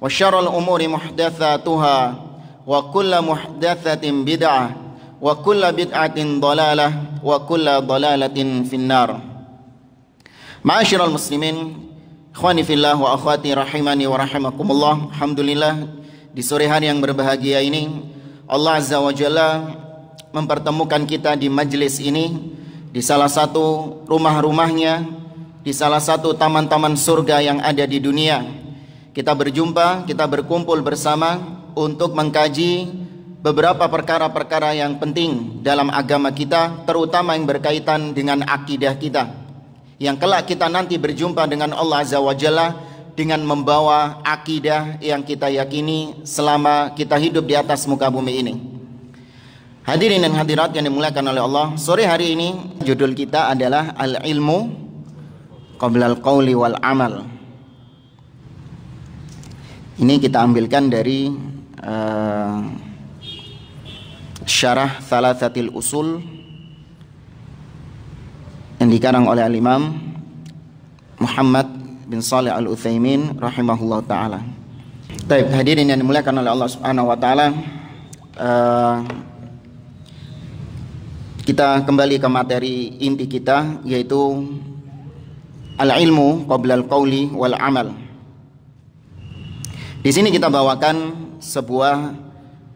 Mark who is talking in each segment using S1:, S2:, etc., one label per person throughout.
S1: wa syarrul umuri muhdatsatuha wa kullu muhdatsatin bid'ah wa kullu bid'atin فِي wa kullu dalalatin finnar Ma'asyiral muslimin ikhwani fillah wa akhwati rahimani wa rahimakumullah alhamdulillah di sore hari yang berbahagia ini Allah azza wa jalla mempertemukan kita di majlis ini di salah satu rumah-rumahnya di salah satu taman-taman surga yang ada di dunia kita berjumpa, kita berkumpul bersama untuk mengkaji beberapa perkara-perkara yang penting dalam agama kita, terutama yang berkaitan dengan akidah kita. Yang kelak kita nanti berjumpa dengan Allah Azza wa Jalla dengan membawa akidah yang kita yakini selama kita hidup di atas muka bumi ini. Hadirin dan hadirat yang dimuliakan oleh Allah, sore hari ini judul kita adalah Al-Ilmu Qabla Al-Qawli Wal Amal ini kita ambilkan dari uh, Syarah Thalathatil Usul yang dikarang oleh Al-Imam Muhammad bin Saleh al uthaymin rahimahullah taala. Taib hadirin yang dimuliakan oleh Allah Subhanahu wa taala. Uh, kita kembali ke materi inti kita yaitu al-ilmu qabla al-qauli wal amal. Di sini kita bawakan sebuah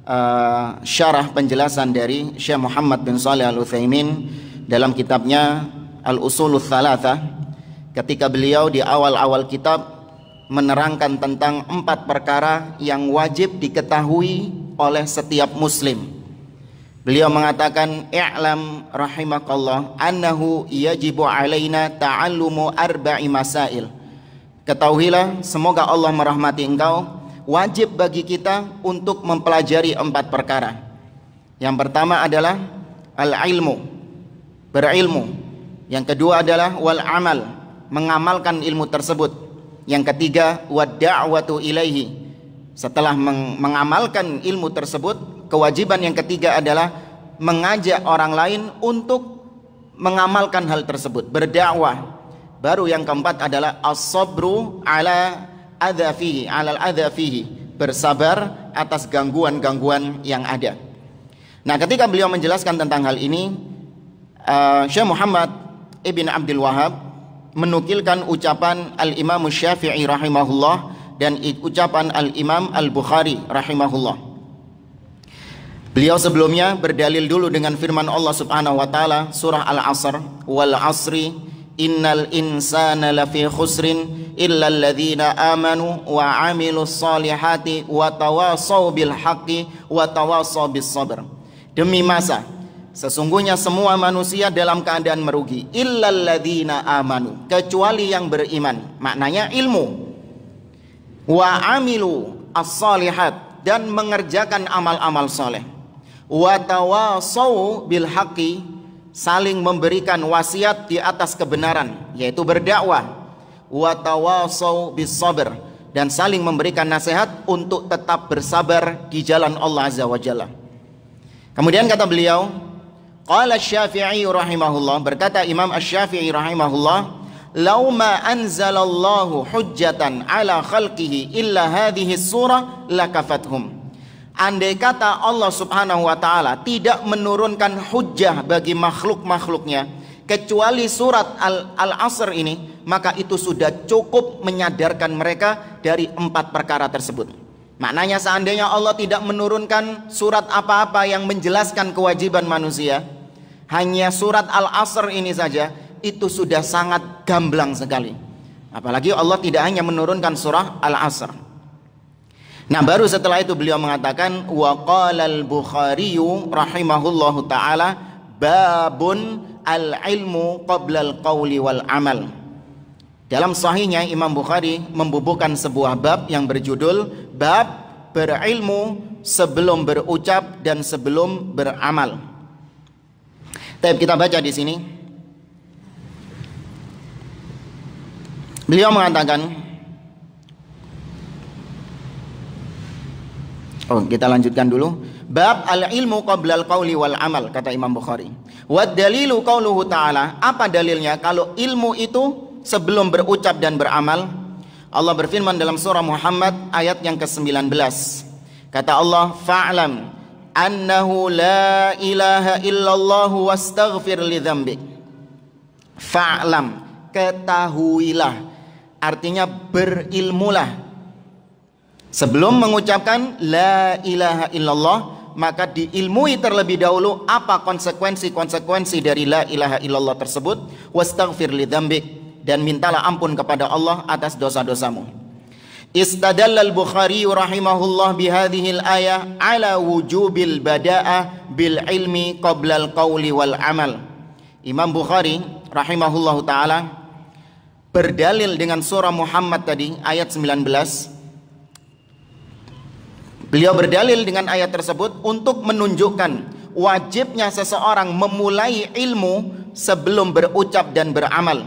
S1: uh, syarah penjelasan dari Syekh Muhammad bin Saleh Al Utsaimin dalam kitabnya Al Usulul Thalatha ketika beliau di awal-awal kitab menerangkan tentang empat perkara yang wajib diketahui oleh setiap muslim. Beliau mengatakan i'lam rahimakallah annahu yajibu alaina ta'allumu arba'i masail Ketahuilah, semoga Allah merahmati engkau, wajib bagi kita untuk mempelajari empat perkara. Yang pertama adalah al-ilmu, berilmu. Yang kedua adalah wal amal, mengamalkan ilmu tersebut. Yang ketiga wad da'watu ilaihi. Setelah meng mengamalkan ilmu tersebut, kewajiban yang ketiga adalah mengajak orang lain untuk mengamalkan hal tersebut, berdakwah, Baru yang keempat adalah as ala adafihi ala alal bersabar atas gangguan-gangguan yang ada. Nah, ketika beliau menjelaskan tentang hal ini, uh, Syekh Muhammad Ibn Abdul Wahab menukilkan ucapan Al-Imam Syafi'i rahimahullah dan ucapan Al-Imam Al-Bukhari rahimahullah. Beliau sebelumnya berdalil dulu dengan firman Allah Subhanahu wa taala surah Al-Asr wal asri innal insana lafi khusrin illa alladhina amanu wa amilu salihati wa tawasaw bil wa tawasaw bis sabr demi masa sesungguhnya semua manusia dalam keadaan merugi illa alladhina amanu kecuali yang beriman maknanya ilmu wa amilu as salihat dan mengerjakan amal-amal soleh wa tawasaw bil saling memberikan wasiat di atas kebenaran yaitu berdakwah wa tawasau bisabr dan saling memberikan nasihat untuk tetap bersabar di jalan Allah azza wajalla. Kemudian kata beliau, qala Syafi'i rahimahullah berkata Imam Asy-Syafi'i rahimahullah, "Lau ma anzalallahu hujjatan ala khalqihi illa hadhihi surah lakafathum." Andai kata Allah subhanahu wa ta'ala tidak menurunkan hujah bagi makhluk-makhluknya Kecuali surat Al-Asr ini Maka itu sudah cukup menyadarkan mereka dari empat perkara tersebut Maknanya seandainya Allah tidak menurunkan surat apa-apa yang menjelaskan kewajiban manusia Hanya surat Al-Asr ini saja Itu sudah sangat gamblang sekali Apalagi Allah tidak hanya menurunkan surah Al-Asr Nah baru setelah itu beliau mengatakan qalal Bukhari rahimahullahu taala babun al ilmu qabla al qawli wal amal. Dalam sahihnya Imam Bukhari membubuhkan sebuah bab yang berjudul bab berilmu sebelum berucap dan sebelum beramal. Tapi kita baca di sini. Beliau mengatakan, Oh, kita lanjutkan dulu. Bab al-ilmu qabla al wal amal kata Imam Bukhari. Wa dalilu qauluhu ta'ala, apa dalilnya kalau ilmu itu sebelum berucap dan beramal? Allah berfirman dalam surah Muhammad ayat yang ke-19. Kata Allah, fa'lam annahu la ilaha illallah wastaghfir li dzambik. Fa'lam, ketahuilah. Artinya berilmulah Sebelum mengucapkan la ilaha illallah, maka diilmui terlebih dahulu apa konsekuensi-konsekuensi dari la ilaha illallah tersebut. Wastaghfir li dan mintalah ampun kepada Allah atas dosa-dosamu. Istadalla al-Bukhari rahimahullah bihadhihi al-ayah ala wujubil bada'ah bil ilmi qabla al-qawli wal amal. Imam Bukhari rahimahullah taala berdalil dengan surah Muhammad tadi ayat 19 Beliau berdalil dengan ayat tersebut untuk menunjukkan wajibnya seseorang memulai ilmu sebelum berucap dan beramal.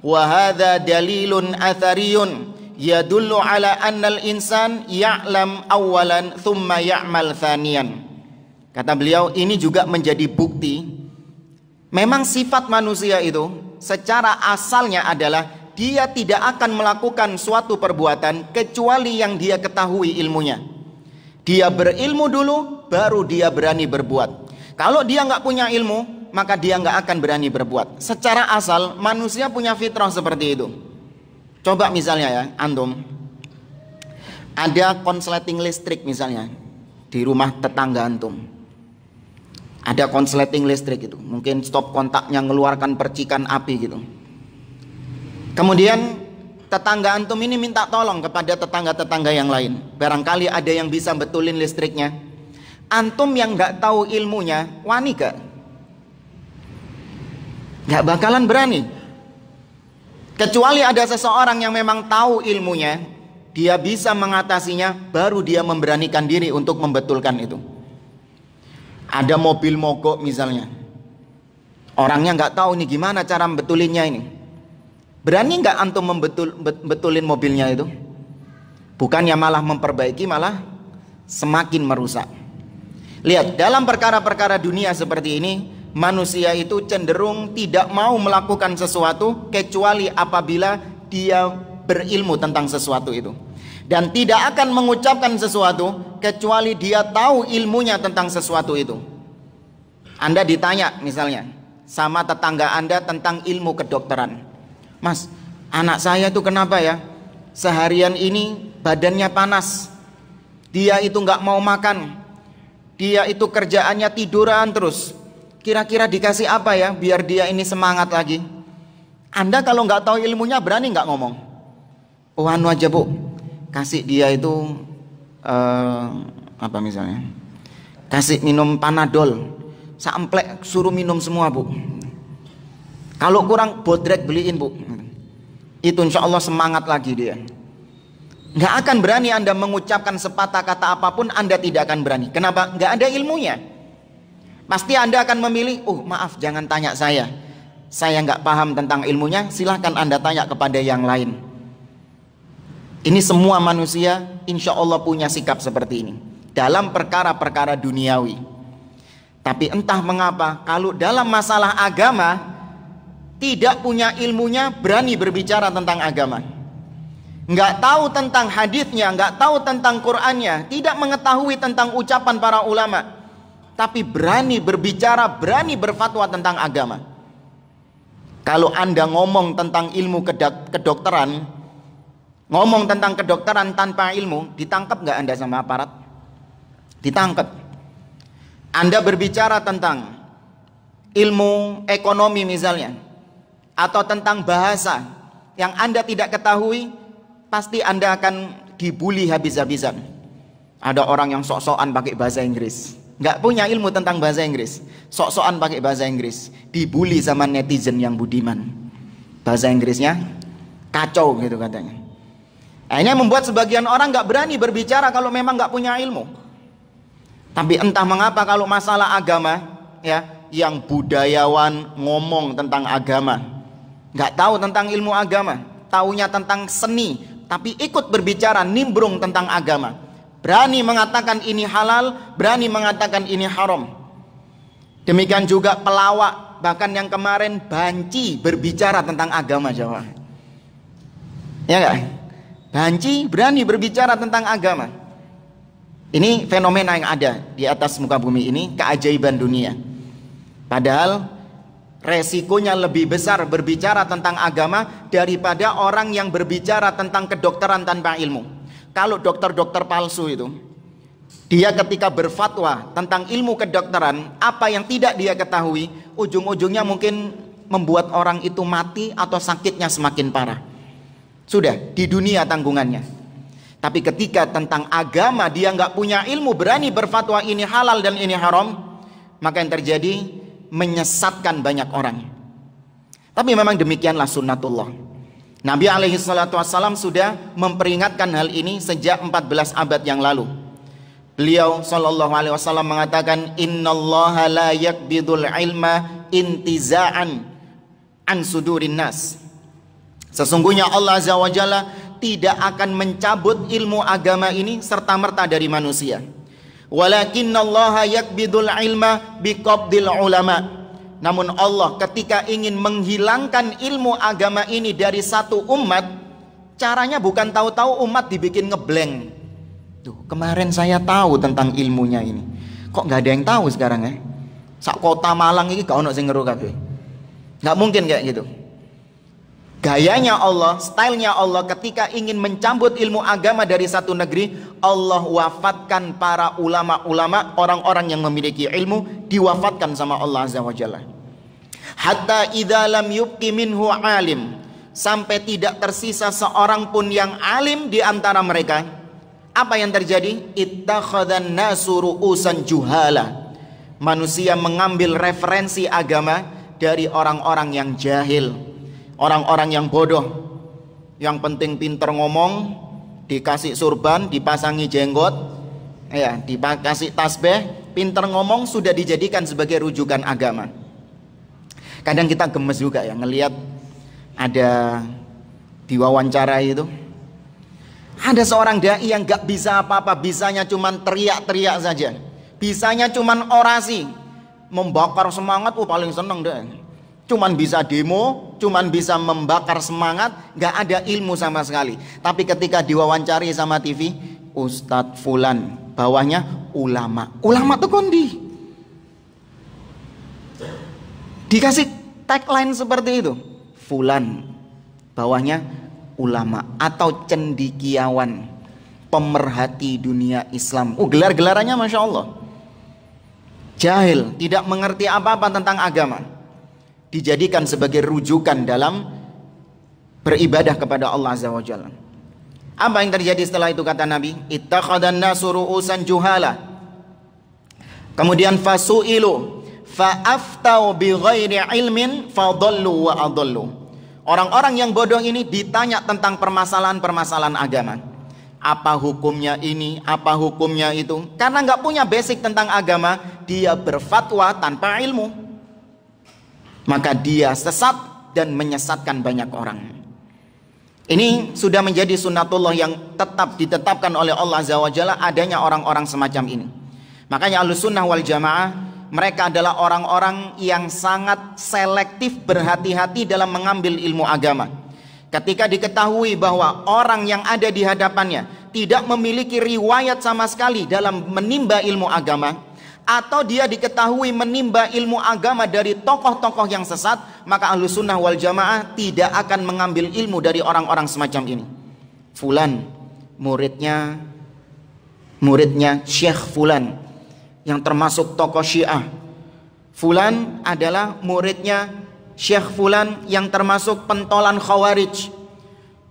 S1: Wahada dalilun athariyun yadullu ala annal insan ya'lam awalan thumma ya'mal thaniyan. Kata beliau ini juga menjadi bukti memang sifat manusia itu secara asalnya adalah dia tidak akan melakukan suatu perbuatan kecuali yang dia ketahui ilmunya. Dia berilmu dulu, baru dia berani berbuat. Kalau dia nggak punya ilmu, maka dia nggak akan berani berbuat. Secara asal, manusia punya fitrah seperti itu. Coba misalnya ya, Antum. Ada konsleting listrik misalnya, di rumah tetangga Antum ada konsleting listrik itu, mungkin stop kontaknya mengeluarkan percikan api gitu kemudian tetangga antum ini minta tolong kepada tetangga-tetangga yang lain. Barangkali ada yang bisa betulin listriknya. Antum yang nggak tahu ilmunya, wani gak? Nggak bakalan berani. Kecuali ada seseorang yang memang tahu ilmunya, dia bisa mengatasinya, baru dia memberanikan diri untuk membetulkan itu. Ada mobil mogok misalnya. Orangnya nggak tahu ini gimana cara membetulinnya ini Berani nggak antum membetul betulin mobilnya itu? Bukannya malah memperbaiki malah semakin merusak. Lihat, dalam perkara-perkara dunia seperti ini, manusia itu cenderung tidak mau melakukan sesuatu kecuali apabila dia berilmu tentang sesuatu itu. Dan tidak akan mengucapkan sesuatu kecuali dia tahu ilmunya tentang sesuatu itu. Anda ditanya misalnya sama tetangga Anda tentang ilmu kedokteran. Mas, anak saya itu kenapa ya? Seharian ini badannya panas. Dia itu nggak mau makan. Dia itu kerjaannya tiduran terus. Kira-kira dikasih apa ya biar dia ini semangat lagi? Anda kalau nggak tahu ilmunya berani nggak ngomong? Oh anu aja bu, kasih dia itu uh, apa misalnya? Kasih minum panadol, samplek suruh minum semua bu kalau kurang bodrek beliin bu. Itu insya Allah semangat lagi dia. Nggak akan berani Anda mengucapkan sepatah kata apapun Anda tidak akan berani. Kenapa? Nggak ada ilmunya. Pasti Anda akan memilih, oh maaf jangan tanya saya. Saya nggak paham tentang ilmunya, silahkan Anda tanya kepada yang lain. Ini semua manusia insya Allah punya sikap seperti ini. Dalam perkara-perkara duniawi. Tapi entah mengapa, kalau dalam masalah agama, tidak punya ilmunya berani berbicara tentang agama nggak tahu tentang hadisnya, nggak tahu tentang Qurannya, tidak mengetahui tentang ucapan para ulama, tapi berani berbicara, berani berfatwa tentang agama. Kalau Anda ngomong tentang ilmu kedokteran, ngomong tentang kedokteran tanpa ilmu, ditangkap nggak Anda sama aparat? Ditangkap. Anda berbicara tentang ilmu ekonomi misalnya, atau tentang bahasa yang Anda tidak ketahui, pasti Anda akan dibully habis-habisan. Ada orang yang sok-sokan pakai bahasa Inggris. Nggak punya ilmu tentang bahasa Inggris. Sok-sokan pakai bahasa Inggris. Dibully sama netizen yang budiman. Bahasa Inggrisnya kacau gitu katanya. Akhirnya membuat sebagian orang nggak berani berbicara kalau memang nggak punya ilmu. Tapi entah mengapa kalau masalah agama, ya, yang budayawan ngomong tentang agama, nggak tahu tentang ilmu agama, taunya tentang seni, tapi ikut berbicara nimbrung tentang agama. Berani mengatakan ini halal, berani mengatakan ini haram. Demikian juga pelawak, bahkan yang kemarin banci berbicara tentang agama Jawa. Ya enggak? Banci berani berbicara tentang agama. Ini fenomena yang ada di atas muka bumi ini, keajaiban dunia. Padahal Resikonya lebih besar berbicara tentang agama daripada orang yang berbicara tentang kedokteran tanpa ilmu. Kalau dokter-dokter palsu itu, dia ketika berfatwa tentang ilmu kedokteran, apa yang tidak dia ketahui, ujung-ujungnya mungkin membuat orang itu mati atau sakitnya semakin parah. Sudah, di dunia tanggungannya. Tapi ketika tentang agama dia nggak punya ilmu, berani berfatwa ini halal dan ini haram, maka yang terjadi menyesatkan banyak orang. Tapi memang demikianlah sunnatullah. Nabi alaihi salatu wassalam sudah memperingatkan hal ini sejak 14 abad yang lalu. Beliau sallallahu alaihi wasallam mengatakan innallaha la yakbidul ilma intiza'an an sudurin nas. Sesungguhnya Allah azza wa jalla tidak akan mencabut ilmu agama ini serta merta dari manusia. Walakinallaha yakbidul ilma biqabdil ulama. Namun Allah ketika ingin menghilangkan ilmu agama ini dari satu umat, caranya bukan tahu-tahu umat dibikin ngebleng. Tuh, kemarin saya tahu tentang ilmunya ini. Kok nggak ada yang tahu sekarang ya? Sak kota Malang ini kau nak sing ngeru Nggak mungkin kayak gitu. Gayanya Allah, stylenya Allah ketika ingin mencabut ilmu agama dari satu negeri, Allah wafatkan para ulama-ulama, orang-orang yang memiliki ilmu, diwafatkan sama Allah Azza wa Jalla. Hatta idza lam yubqi minhu alim, sampai tidak tersisa seorang pun yang alim di antara mereka. Apa yang terjadi? Ittakhadhan nasu ru'usan juhala. Manusia mengambil referensi agama dari orang-orang yang jahil orang-orang yang bodoh yang penting pinter ngomong dikasih surban dipasangi jenggot ya dikasih tasbih pinter ngomong sudah dijadikan sebagai rujukan agama kadang kita gemes juga ya ngelihat ada diwawancara itu ada seorang dai yang gak bisa apa-apa bisanya cuman teriak-teriak saja bisanya cuman orasi membakar semangat oh paling seneng deh Cuman bisa demo, cuman bisa membakar semangat, nggak ada ilmu sama sekali. Tapi ketika diwawancari sama TV, Ustadz Fulan, bawahnya ulama. Ulama tuh kondi. Dikasih tagline seperti itu. Fulan, bawahnya ulama atau cendikiawan pemerhati dunia Islam. Oh, gelar-gelarannya Masya Allah. Jahil, tidak mengerti apa-apa tentang agama dijadikan sebagai rujukan dalam beribadah kepada Allah Azza wa Jalla. Apa yang terjadi setelah itu kata Nabi? Ittakhadan nasu ru'usan juhala. Kemudian fasu'ilu fa'aftau bi ghairi ilmin fadallu wa adallu. Orang-orang yang bodoh ini ditanya tentang permasalahan-permasalahan agama. Apa hukumnya ini, apa hukumnya itu. Karena nggak punya basic tentang agama, dia berfatwa tanpa ilmu maka dia sesat dan menyesatkan banyak orang. Ini sudah menjadi sunnatullah yang tetap ditetapkan oleh Allah Azza wa Jalla adanya orang-orang semacam ini. Makanya alus sunnah wal jamaah mereka adalah orang-orang yang sangat selektif berhati-hati dalam mengambil ilmu agama. Ketika diketahui bahwa orang yang ada di hadapannya tidak memiliki riwayat sama sekali dalam menimba ilmu agama, atau dia diketahui menimba ilmu agama dari tokoh-tokoh yang sesat, maka ahlu sunnah wal jamaah tidak akan mengambil ilmu dari orang-orang semacam ini. Fulan, muridnya, muridnya Syekh Fulan, yang termasuk tokoh Syiah. Fulan adalah muridnya Syekh Fulan yang termasuk pentolan Khawarij.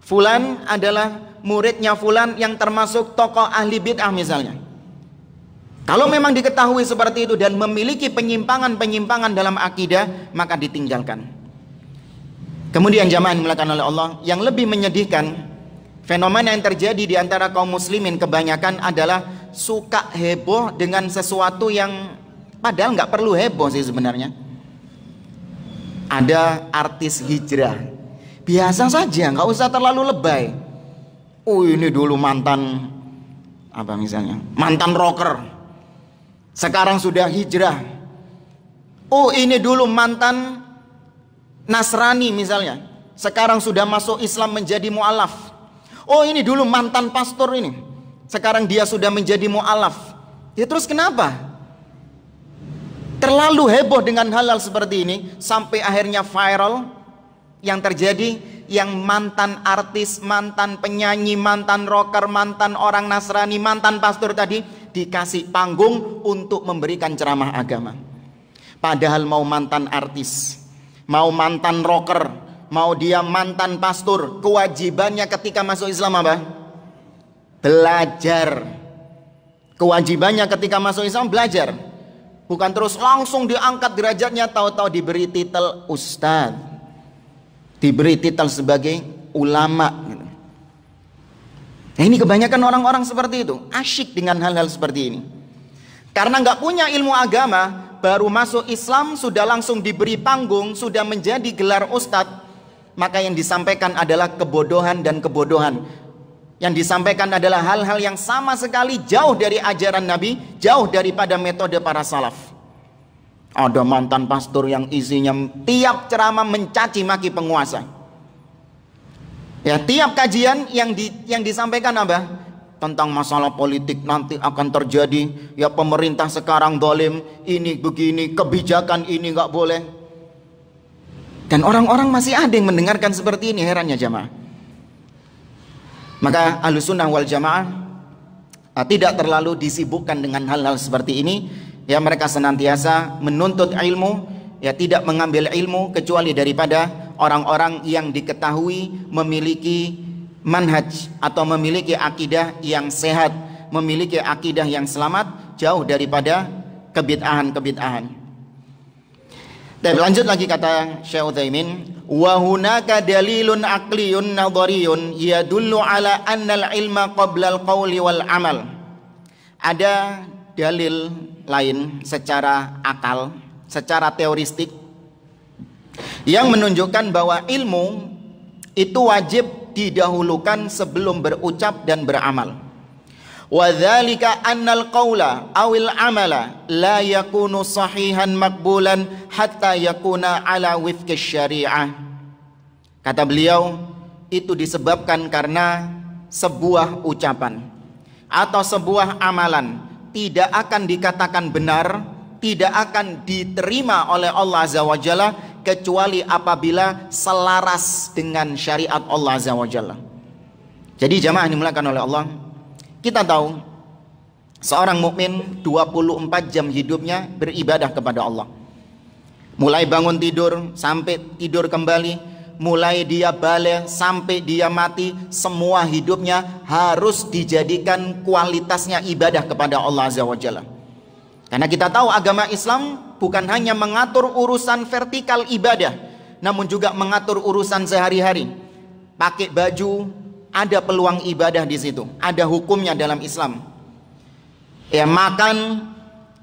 S1: Fulan adalah muridnya Fulan yang termasuk tokoh ahli bid'ah misalnya. Kalau memang diketahui seperti itu dan memiliki penyimpangan-penyimpangan dalam akidah, maka ditinggalkan. Kemudian jamaah yang dimuliakan oleh Allah, yang lebih menyedihkan fenomena yang terjadi di antara kaum muslimin kebanyakan adalah suka heboh dengan sesuatu yang padahal nggak perlu heboh sih sebenarnya. Ada artis hijrah, biasa saja, nggak usah terlalu lebay. Oh ini dulu mantan apa misalnya mantan rocker sekarang sudah hijrah. Oh ini dulu mantan Nasrani misalnya. Sekarang sudah masuk Islam menjadi mu'alaf. Oh ini dulu mantan pastor ini. Sekarang dia sudah menjadi mu'alaf. Ya terus kenapa? Terlalu heboh dengan halal seperti ini. Sampai akhirnya viral. Yang terjadi yang mantan artis, mantan penyanyi, mantan rocker, mantan orang Nasrani, mantan pastor tadi dikasih panggung untuk memberikan ceramah agama. Padahal mau mantan artis, mau mantan rocker, mau dia mantan pastor, kewajibannya ketika masuk Islam apa? Belajar. Kewajibannya ketika masuk Islam belajar. Bukan terus langsung diangkat derajatnya tahu-tahu diberi titel ustaz. Diberi titel sebagai ulama Nah, ini kebanyakan orang-orang seperti itu, asyik dengan hal-hal seperti ini. Karena nggak punya ilmu agama, baru masuk Islam sudah langsung diberi panggung, sudah menjadi gelar ustadz, maka yang disampaikan adalah kebodohan dan kebodohan. Yang disampaikan adalah hal-hal yang sama sekali jauh dari ajaran Nabi, jauh daripada metode para salaf. Ada mantan pastor yang isinya tiap ceramah mencaci maki penguasa. Ya, tiap kajian yang di, yang disampaikan apa? Tentang masalah politik nanti akan terjadi. Ya pemerintah sekarang dolim, ini begini, kebijakan ini nggak boleh. Dan orang-orang masih ada yang mendengarkan seperti ini, herannya jamaah. Maka alusunah wal jamaah ah, tidak terlalu disibukkan dengan hal-hal seperti ini. Ya mereka senantiasa menuntut ilmu, ya tidak mengambil ilmu kecuali daripada orang-orang yang diketahui memiliki manhaj atau memiliki akidah yang sehat, memiliki akidah yang selamat jauh daripada kebid'ahan-kebid'ahan. Dan lanjut lagi kata Syekh Utsaimin, wa hunaka dalilun aqliyun nadhariyun yadullu ala anna al-ilma qabla al-qawli wal amal. Ada dalil lain secara akal, secara teoristik yang menunjukkan bahwa ilmu itu wajib didahulukan sebelum berucap dan beramal. Wadzalika annal qawla awil amala la yakunu sahihan makbulan hatta yakuna ala wifki syariah. Kata beliau, itu disebabkan karena sebuah ucapan atau sebuah amalan tidak akan dikatakan benar, tidak akan diterima oleh Allah Azza wa Jalla kecuali apabila selaras dengan syariat Allah Azza wa Jalla. Jadi jamaah dimulakan oleh Allah, kita tahu seorang mukmin 24 jam hidupnya beribadah kepada Allah. Mulai bangun tidur sampai tidur kembali, mulai dia balik sampai dia mati, semua hidupnya harus dijadikan kualitasnya ibadah kepada Allah Azza wa Jalla. Karena kita tahu agama Islam bukan hanya mengatur urusan vertikal ibadah, namun juga mengatur urusan sehari-hari. Pakai baju, ada peluang ibadah di situ, ada hukumnya dalam Islam. Ya, makan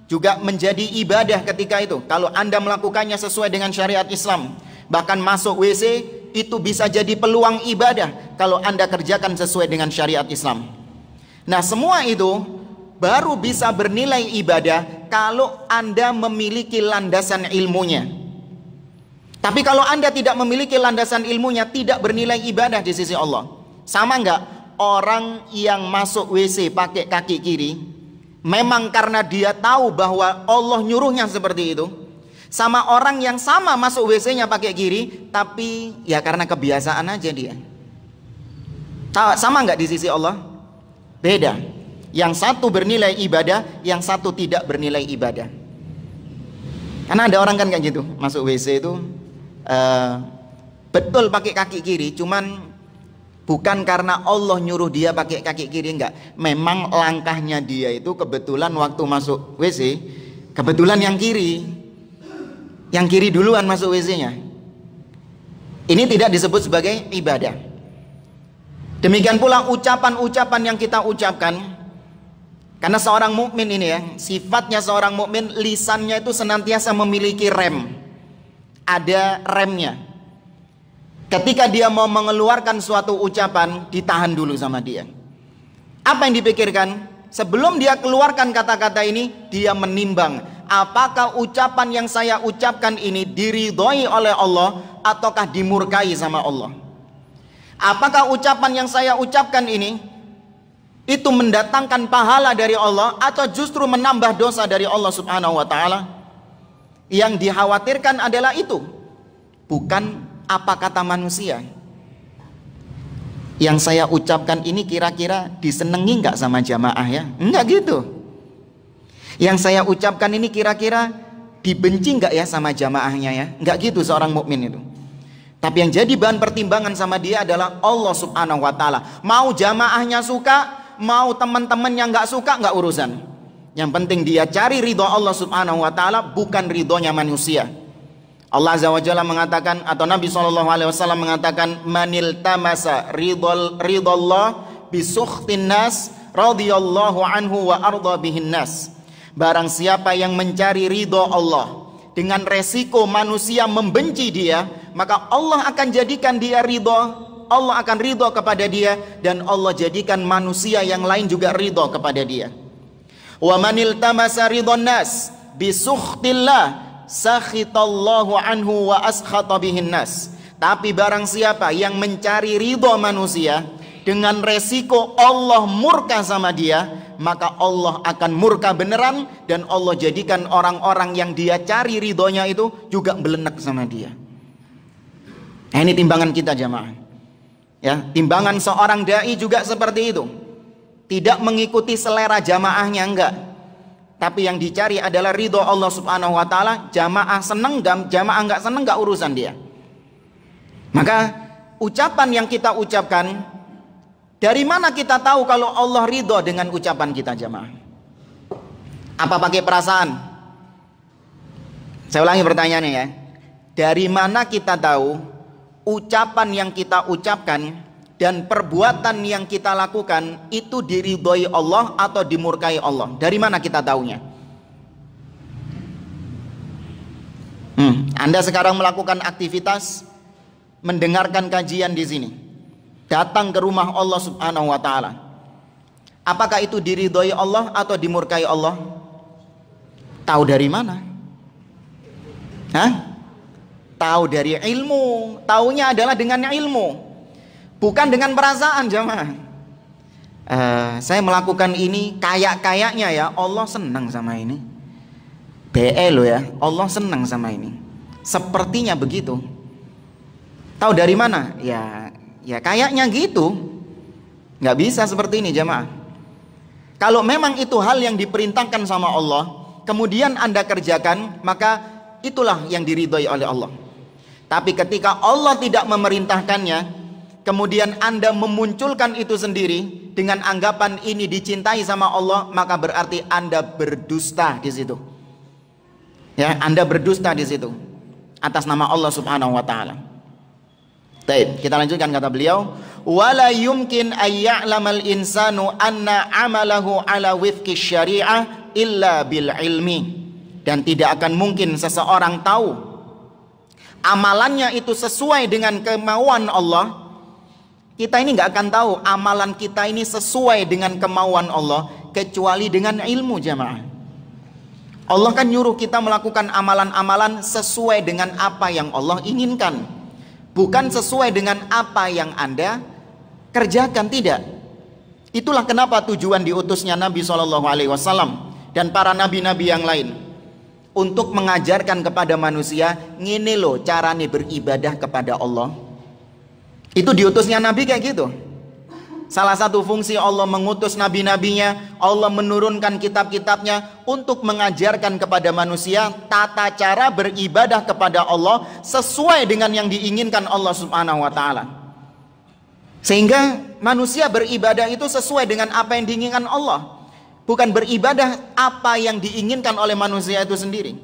S1: juga menjadi ibadah ketika itu. Kalau Anda melakukannya sesuai dengan syariat Islam, bahkan masuk WC itu bisa jadi peluang ibadah kalau Anda kerjakan sesuai dengan syariat Islam. Nah, semua itu baru bisa bernilai ibadah kalau Anda memiliki landasan ilmunya. Tapi kalau Anda tidak memiliki landasan ilmunya, tidak bernilai ibadah di sisi Allah. Sama enggak? Orang yang masuk WC pakai kaki kiri, memang karena dia tahu bahwa Allah nyuruhnya seperti itu. Sama orang yang sama masuk WC-nya pakai kiri, tapi ya karena kebiasaan aja dia. Sama enggak di sisi Allah? Beda. Yang satu bernilai ibadah, yang satu tidak bernilai ibadah. Karena ada orang kan kayak gitu, masuk WC itu uh, betul pakai kaki kiri, cuman bukan karena Allah nyuruh dia pakai kaki kiri enggak. Memang langkahnya dia itu kebetulan waktu masuk WC, kebetulan yang kiri. Yang kiri duluan masuk WC-nya. Ini tidak disebut sebagai ibadah. Demikian pula ucapan-ucapan yang kita ucapkan karena seorang mukmin ini ya, sifatnya seorang mukmin lisannya itu senantiasa memiliki rem. Ada remnya. Ketika dia mau mengeluarkan suatu ucapan, ditahan dulu sama dia. Apa yang dipikirkan? Sebelum dia keluarkan kata-kata ini, dia menimbang apakah ucapan yang saya ucapkan ini diridhoi oleh Allah ataukah dimurkai sama Allah. Apakah ucapan yang saya ucapkan ini itu mendatangkan pahala dari Allah atau justru menambah dosa dari Allah Subhanahu wa taala? Yang dikhawatirkan adalah itu, bukan apa kata manusia. Yang saya ucapkan ini kira-kira disenengi nggak sama jamaah ya? Enggak gitu. Yang saya ucapkan ini kira-kira dibenci nggak ya sama jamaahnya ya? Enggak gitu seorang mukmin itu. Tapi yang jadi bahan pertimbangan sama dia adalah Allah Subhanahu wa taala. Mau jamaahnya suka, mau teman-teman yang nggak suka nggak urusan. Yang penting dia cari ridho Allah Subhanahu wa taala bukan ridhonya manusia. Allah Azza wajalla mengatakan atau Nabi saw mengatakan manil tamasa ridol Allah bisukhtin nas radhiyallahu anhu wa arda bihin nas. Barang siapa yang mencari ridho Allah dengan resiko manusia membenci dia, maka Allah akan jadikan dia ridho Allah akan ridho kepada dia dan Allah jadikan manusia yang lain juga ridho kepada dia. Wa manil tamasa ridhon nas bisukhtillah sakhitallahu anhu wa askhata bihin nas. Tapi barang siapa yang mencari ridho manusia dengan resiko Allah murka sama dia, maka Allah akan murka beneran dan Allah jadikan orang-orang yang dia cari ridhonya itu juga belenek sama dia. Nah, ini timbangan kita jamaah. Ya, timbangan seorang dai juga seperti itu. Tidak mengikuti selera jamaahnya enggak. Tapi yang dicari adalah ridho Allah Subhanahu wa taala, jamaah seneng dan jamaah enggak seneng enggak urusan dia. Maka ucapan yang kita ucapkan dari mana kita tahu kalau Allah ridho dengan ucapan kita jamaah? Apa pakai perasaan? Saya ulangi pertanyaannya ya. Dari mana kita tahu ucapan yang kita ucapkan dan perbuatan yang kita lakukan itu diridhoi Allah atau dimurkai Allah. Dari mana kita tahunya? Hmm, anda sekarang melakukan aktivitas mendengarkan kajian di sini. Datang ke rumah Allah Subhanahu wa taala. Apakah itu diridhoi Allah atau dimurkai Allah? Tahu dari mana? Hah? Tahu dari ilmu, taunya adalah dengan ilmu, bukan dengan perasaan jemaah. Uh, eh, saya melakukan ini kayak-kayaknya ya Allah senang sama ini. BE lo ya, Allah senang sama ini. Sepertinya begitu. Tahu dari mana? Ya, ya kayaknya gitu. Nggak bisa seperti ini jemaah. Kalau memang itu hal yang diperintahkan sama Allah, kemudian Anda kerjakan, maka itulah yang diridhoi oleh Allah. Tapi ketika Allah tidak memerintahkannya, kemudian Anda memunculkan itu sendiri dengan anggapan ini dicintai sama Allah, maka berarti Anda berdusta di situ. Ya, Anda berdusta di situ atas nama Allah Subhanahu wa taala. Baik, kita lanjutkan kata beliau, wala yumkin ayya'lamal insanu anna amalahu ala wifki syariah illa bil ilmi. Dan tidak akan mungkin seseorang tahu amalannya itu sesuai dengan kemauan Allah, kita ini nggak akan tahu amalan kita ini sesuai dengan kemauan Allah kecuali dengan ilmu jemaah. Allah kan nyuruh kita melakukan amalan-amalan sesuai dengan apa yang Allah inginkan. Bukan sesuai dengan apa yang Anda kerjakan tidak. Itulah kenapa tujuan diutusnya Nabi saw dan para nabi-nabi yang lain untuk mengajarkan kepada manusia ngene loh carane beribadah kepada Allah. Itu diutusnya Nabi kayak gitu. Salah satu fungsi Allah mengutus nabi-nabinya, Allah menurunkan kitab-kitabnya untuk mengajarkan kepada manusia tata cara beribadah kepada Allah sesuai dengan yang diinginkan Allah Subhanahu wa taala. Sehingga manusia beribadah itu sesuai dengan apa yang diinginkan Allah bukan beribadah apa yang diinginkan oleh manusia itu sendiri.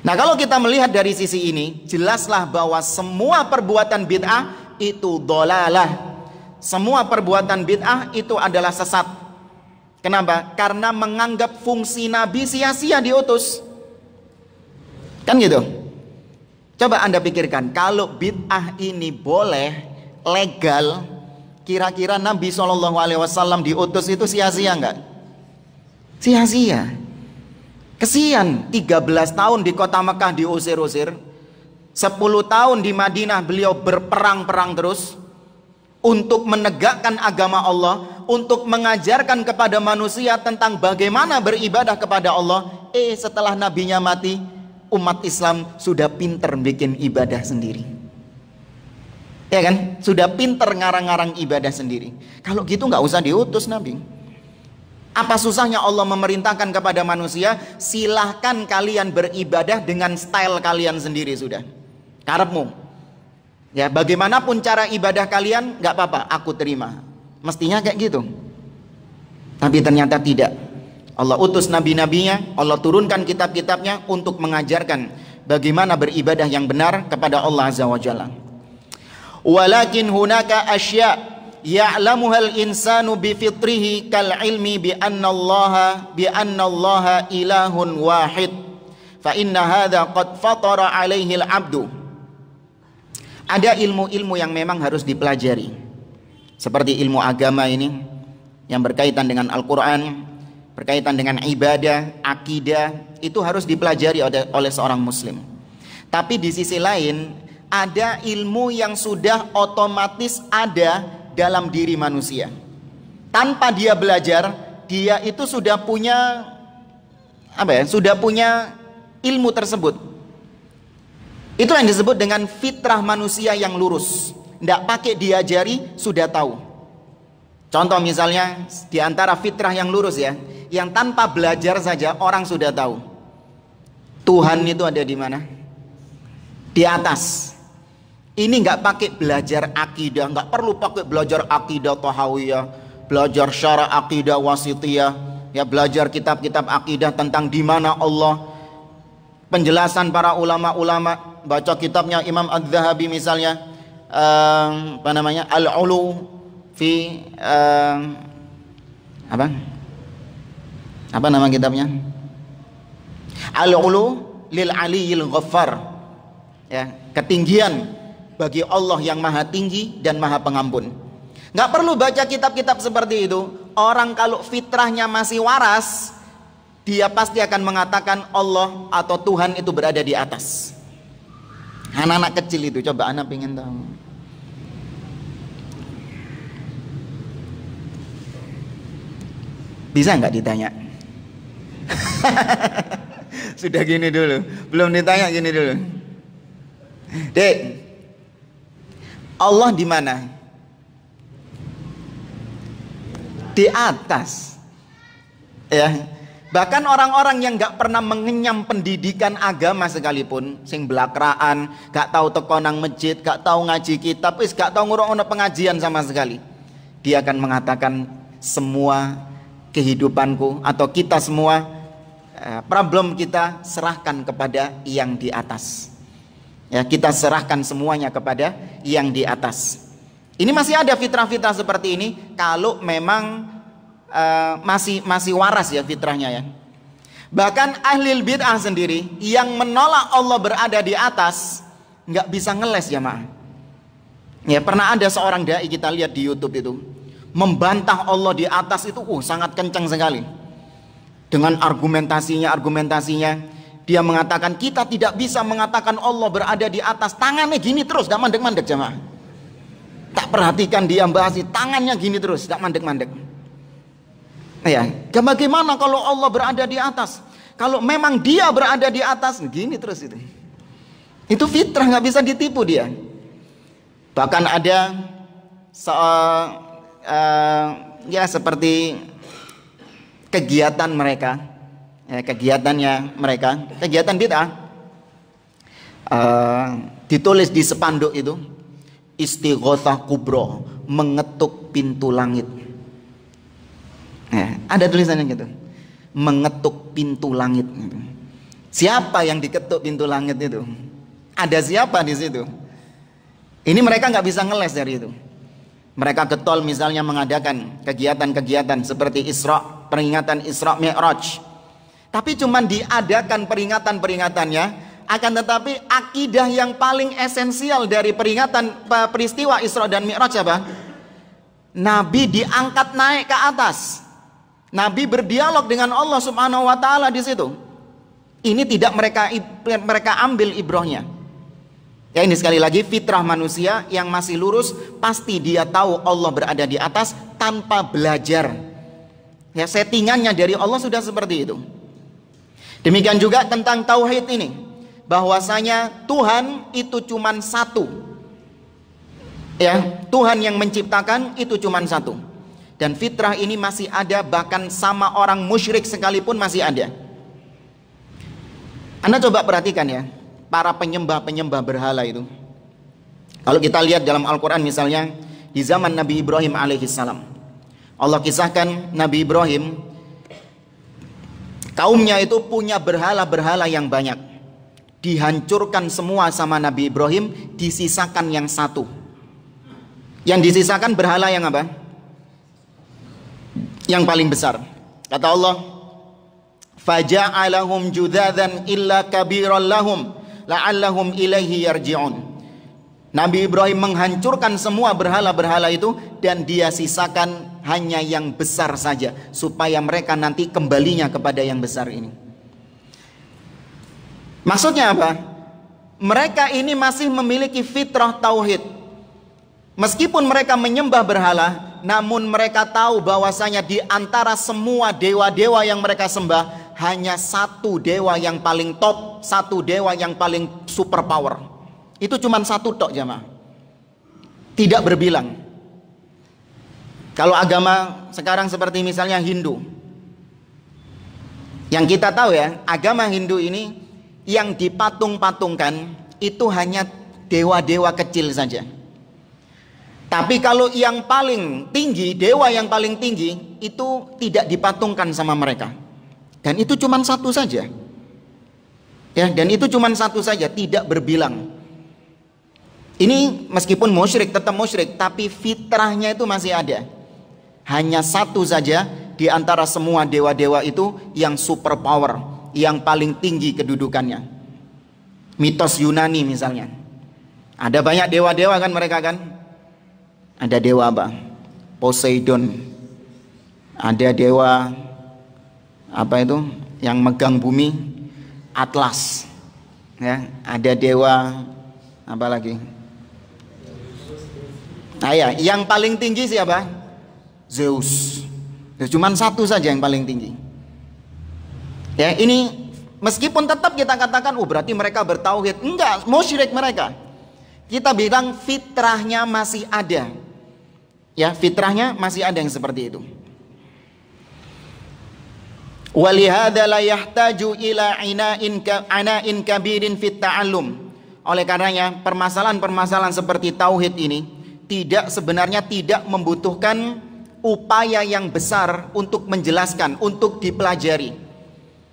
S1: Nah, kalau kita melihat dari sisi ini, jelaslah bahwa semua perbuatan bid'ah itu dolalah. Semua perbuatan bid'ah itu adalah sesat. Kenapa? Karena menganggap fungsi nabi sia-sia diutus. Kan gitu. Coba Anda pikirkan, kalau bid'ah ini boleh legal, kira-kira Nabi saw diutus itu sia-sia nggak? Sia-sia. Kesian 13 tahun di kota Mekah diusir-usir. 10 tahun di Madinah beliau berperang-perang terus untuk menegakkan agama Allah, untuk mengajarkan kepada manusia tentang bagaimana beribadah kepada Allah. Eh, setelah nabinya mati, umat Islam sudah pinter bikin ibadah sendiri. Ya kan? Sudah pinter ngarang-ngarang ibadah sendiri. Kalau gitu nggak usah diutus nabi. Apa susahnya Allah memerintahkan kepada manusia, silahkan kalian beribadah dengan style kalian sendiri sudah. Karepmu. Ya, bagaimanapun cara ibadah kalian, nggak apa-apa, aku terima. Mestinya kayak gitu. Tapi ternyata tidak. Allah utus nabi-nabinya, Allah turunkan kitab-kitabnya untuk mengajarkan bagaimana beribadah yang benar kepada Allah Azza wa Jalla. Walakin hunaka asya' ya'lamuhal insanu bi fitrihi kal ilmi bi anna Allah bi anna Allah ilahun wahid fa inna hadha qad fatara alaihi al abdu ada ilmu-ilmu yang memang harus dipelajari seperti ilmu agama ini yang berkaitan dengan Al-Qur'an berkaitan dengan ibadah, akidah itu harus dipelajari oleh oleh seorang muslim. Tapi di sisi lain ada ilmu yang sudah otomatis ada dalam diri manusia. Tanpa dia belajar, dia itu sudah punya apa ya? Sudah punya ilmu tersebut. Itu yang disebut dengan fitrah manusia yang lurus. Tidak pakai diajari, sudah tahu. Contoh misalnya di antara fitrah yang lurus ya, yang tanpa belajar saja orang sudah tahu. Tuhan itu ada di mana? Di atas. Ini nggak pakai belajar akidah, nggak perlu pakai belajar akidah tohawiyah, belajar syara akidah wasitiyah, ya belajar kitab-kitab akidah tentang di mana Allah, penjelasan para ulama-ulama, baca kitabnya Imam adz zahabi misalnya, uh, apa namanya al-ulu fi uh, apa? Apa nama kitabnya? Al-ulu lil aliyil ghaffar. Ya, ketinggian bagi Allah yang maha tinggi dan maha pengampun. Nggak perlu baca kitab-kitab seperti itu. Orang kalau fitrahnya masih waras, dia pasti akan mengatakan Allah atau Tuhan itu berada di atas. Anak-anak kecil itu coba anak pengen tahu. Bisa nggak ditanya? Sudah gini dulu, belum ditanya gini dulu. Dek, Allah di mana? Di atas. Ya. Bahkan orang-orang yang nggak pernah mengenyam pendidikan agama sekalipun, sing belakraan, gak tahu tekonang masjid, gak tahu ngaji kitab, is gak tahu ngurung pengajian sama sekali. Dia akan mengatakan semua kehidupanku atau kita semua eh, problem kita serahkan kepada yang di atas. Ya, kita serahkan semuanya kepada yang di atas. Ini masih ada fitrah-fitrah seperti ini kalau memang uh, masih masih waras ya fitrahnya ya. Bahkan ahli bid'ah sendiri yang menolak Allah berada di atas nggak bisa ngeles ya ma. ya pernah ada seorang dai kita lihat di YouTube itu membantah Allah di atas itu uh sangat kencang sekali. Dengan argumentasinya argumentasinya dia mengatakan kita tidak bisa mengatakan Allah berada di atas tangannya gini terus, tidak mandek-mandek jemaah. Tak perhatikan dia bahas tangannya gini terus, tidak mandek-mandek. ya, bagaimana kalau Allah berada di atas? Kalau memang dia berada di atas, gini terus itu. Itu fitrah nggak bisa ditipu dia. Bahkan ada so, uh, eh, ya seperti kegiatan mereka Ya, kegiatannya mereka, kegiatan kita uh, eh, ditulis di sepanduk itu istighothah kubro mengetuk pintu langit. eh, ada tulisannya gitu. Mengetuk pintu langit. Gitu. Siapa yang diketuk pintu langit itu? Ada siapa di situ? Ini mereka nggak bisa ngeles dari itu. Mereka getol misalnya mengadakan kegiatan-kegiatan seperti Isra, peringatan Isra Mi'raj. Tapi cuman diadakan peringatan-peringatannya, akan tetapi akidah yang paling esensial dari peringatan peristiwa Isra dan Mi'raj apa? Nabi diangkat naik ke atas. Nabi berdialog dengan Allah Subhanahu wa taala di situ. Ini tidak mereka mereka ambil ibrohnya. Ya ini sekali lagi fitrah manusia yang masih lurus pasti dia tahu Allah berada di atas tanpa belajar. Ya settingannya dari Allah sudah seperti itu. Demikian juga tentang tauhid ini, bahwasanya Tuhan itu cuman satu. Ya, Tuhan yang menciptakan itu cuman satu. Dan fitrah ini masih ada bahkan sama orang musyrik sekalipun masih ada. Anda coba perhatikan ya, para penyembah-penyembah berhala itu. Kalau kita lihat dalam Al-Qur'an misalnya di zaman Nabi Ibrahim alaihissalam. Allah kisahkan Nabi Ibrahim Kaumnya itu punya berhala-berhala yang banyak. Dihancurkan semua sama Nabi Ibrahim, disisakan yang satu. Yang disisakan berhala yang apa? Yang paling besar. Kata Allah, "Faja'alahum judadhan illa kabiran lahum la'allahum ilaihi yarji'un." Nabi Ibrahim menghancurkan semua berhala-berhala itu dan dia sisakan hanya yang besar saja supaya mereka nanti kembalinya kepada yang besar ini. Maksudnya apa? Mereka ini masih memiliki fitrah tauhid. Meskipun mereka menyembah berhala, namun mereka tahu bahwasanya di antara semua dewa-dewa yang mereka sembah hanya satu dewa yang paling top, satu dewa yang paling super power. Itu cuma satu tok jamaah. Tidak berbilang. Kalau agama sekarang seperti misalnya Hindu. Yang kita tahu ya, agama Hindu ini yang dipatung-patungkan itu hanya dewa-dewa kecil saja. Tapi kalau yang paling tinggi, dewa yang paling tinggi itu tidak dipatungkan sama mereka. Dan itu cuma satu saja. Ya, dan itu cuma satu saja, tidak berbilang. Ini meskipun musyrik tetap musyrik, tapi fitrahnya itu masih ada hanya satu saja di antara semua dewa-dewa itu yang super power, yang paling tinggi kedudukannya. Mitos Yunani misalnya. Ada banyak dewa-dewa kan mereka kan? Ada dewa apa? Poseidon. Ada dewa apa itu? Yang megang bumi, Atlas. Ya, ada dewa apa lagi? Ayah, ya, yang paling tinggi siapa? Zeus. Ya, cuma satu saja yang paling tinggi. Ya, ini meskipun tetap kita katakan oh berarti mereka bertauhid. Enggak, musyrik mereka. Kita bilang fitrahnya masih ada. Ya, fitrahnya masih ada yang seperti itu. Walihada la yahtaju ila ina'in ana'in kabirin fit alum. Oleh karenanya, permasalahan-permasalahan seperti tauhid ini tidak sebenarnya tidak membutuhkan upaya yang besar untuk menjelaskan, untuk dipelajari.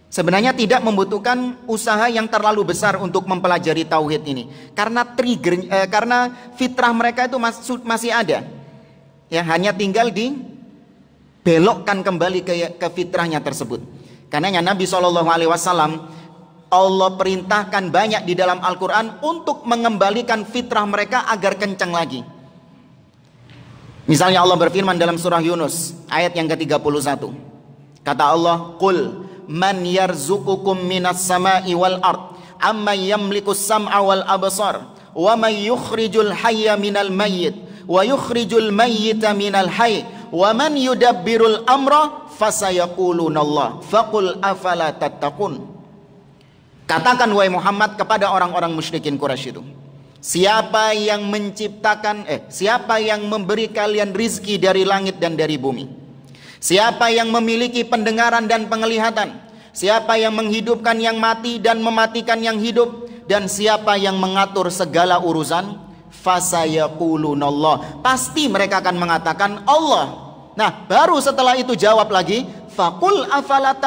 S1: Sebenarnya tidak membutuhkan usaha yang terlalu besar untuk mempelajari tauhid ini, karena trigger, eh, karena fitrah mereka itu masih, masih ada. Ya, hanya tinggal di belokkan kembali ke, ke fitrahnya tersebut. Karena Nabi Shallallahu Alaihi Wasallam Allah perintahkan banyak di dalam Al-Quran untuk mengembalikan fitrah mereka agar kencang lagi. Misalnya Allah berfirman dalam surah Yunus ayat yang ke-31. Kata Allah, "Qul man yarzuqukum minas sama'i wal ard amma yamliku sam'a wal absar wa man yukhrijul hayya minal mayyit wa yukhrijul mayyita minal hayy wa man yudabbirul amra fasayaqulunallah, faqul afala tattaqun." Katakan wahai Muhammad kepada orang-orang musyrikin Quraisy itu, Siapa yang menciptakan eh siapa yang memberi kalian rizki dari langit dan dari bumi? Siapa yang memiliki pendengaran dan penglihatan? Siapa yang menghidupkan yang mati dan mematikan yang hidup? Dan siapa yang mengatur segala urusan? Fasayaqulunallah. Pasti mereka akan mengatakan Allah. Nah, baru setelah itu jawab lagi, fakul afala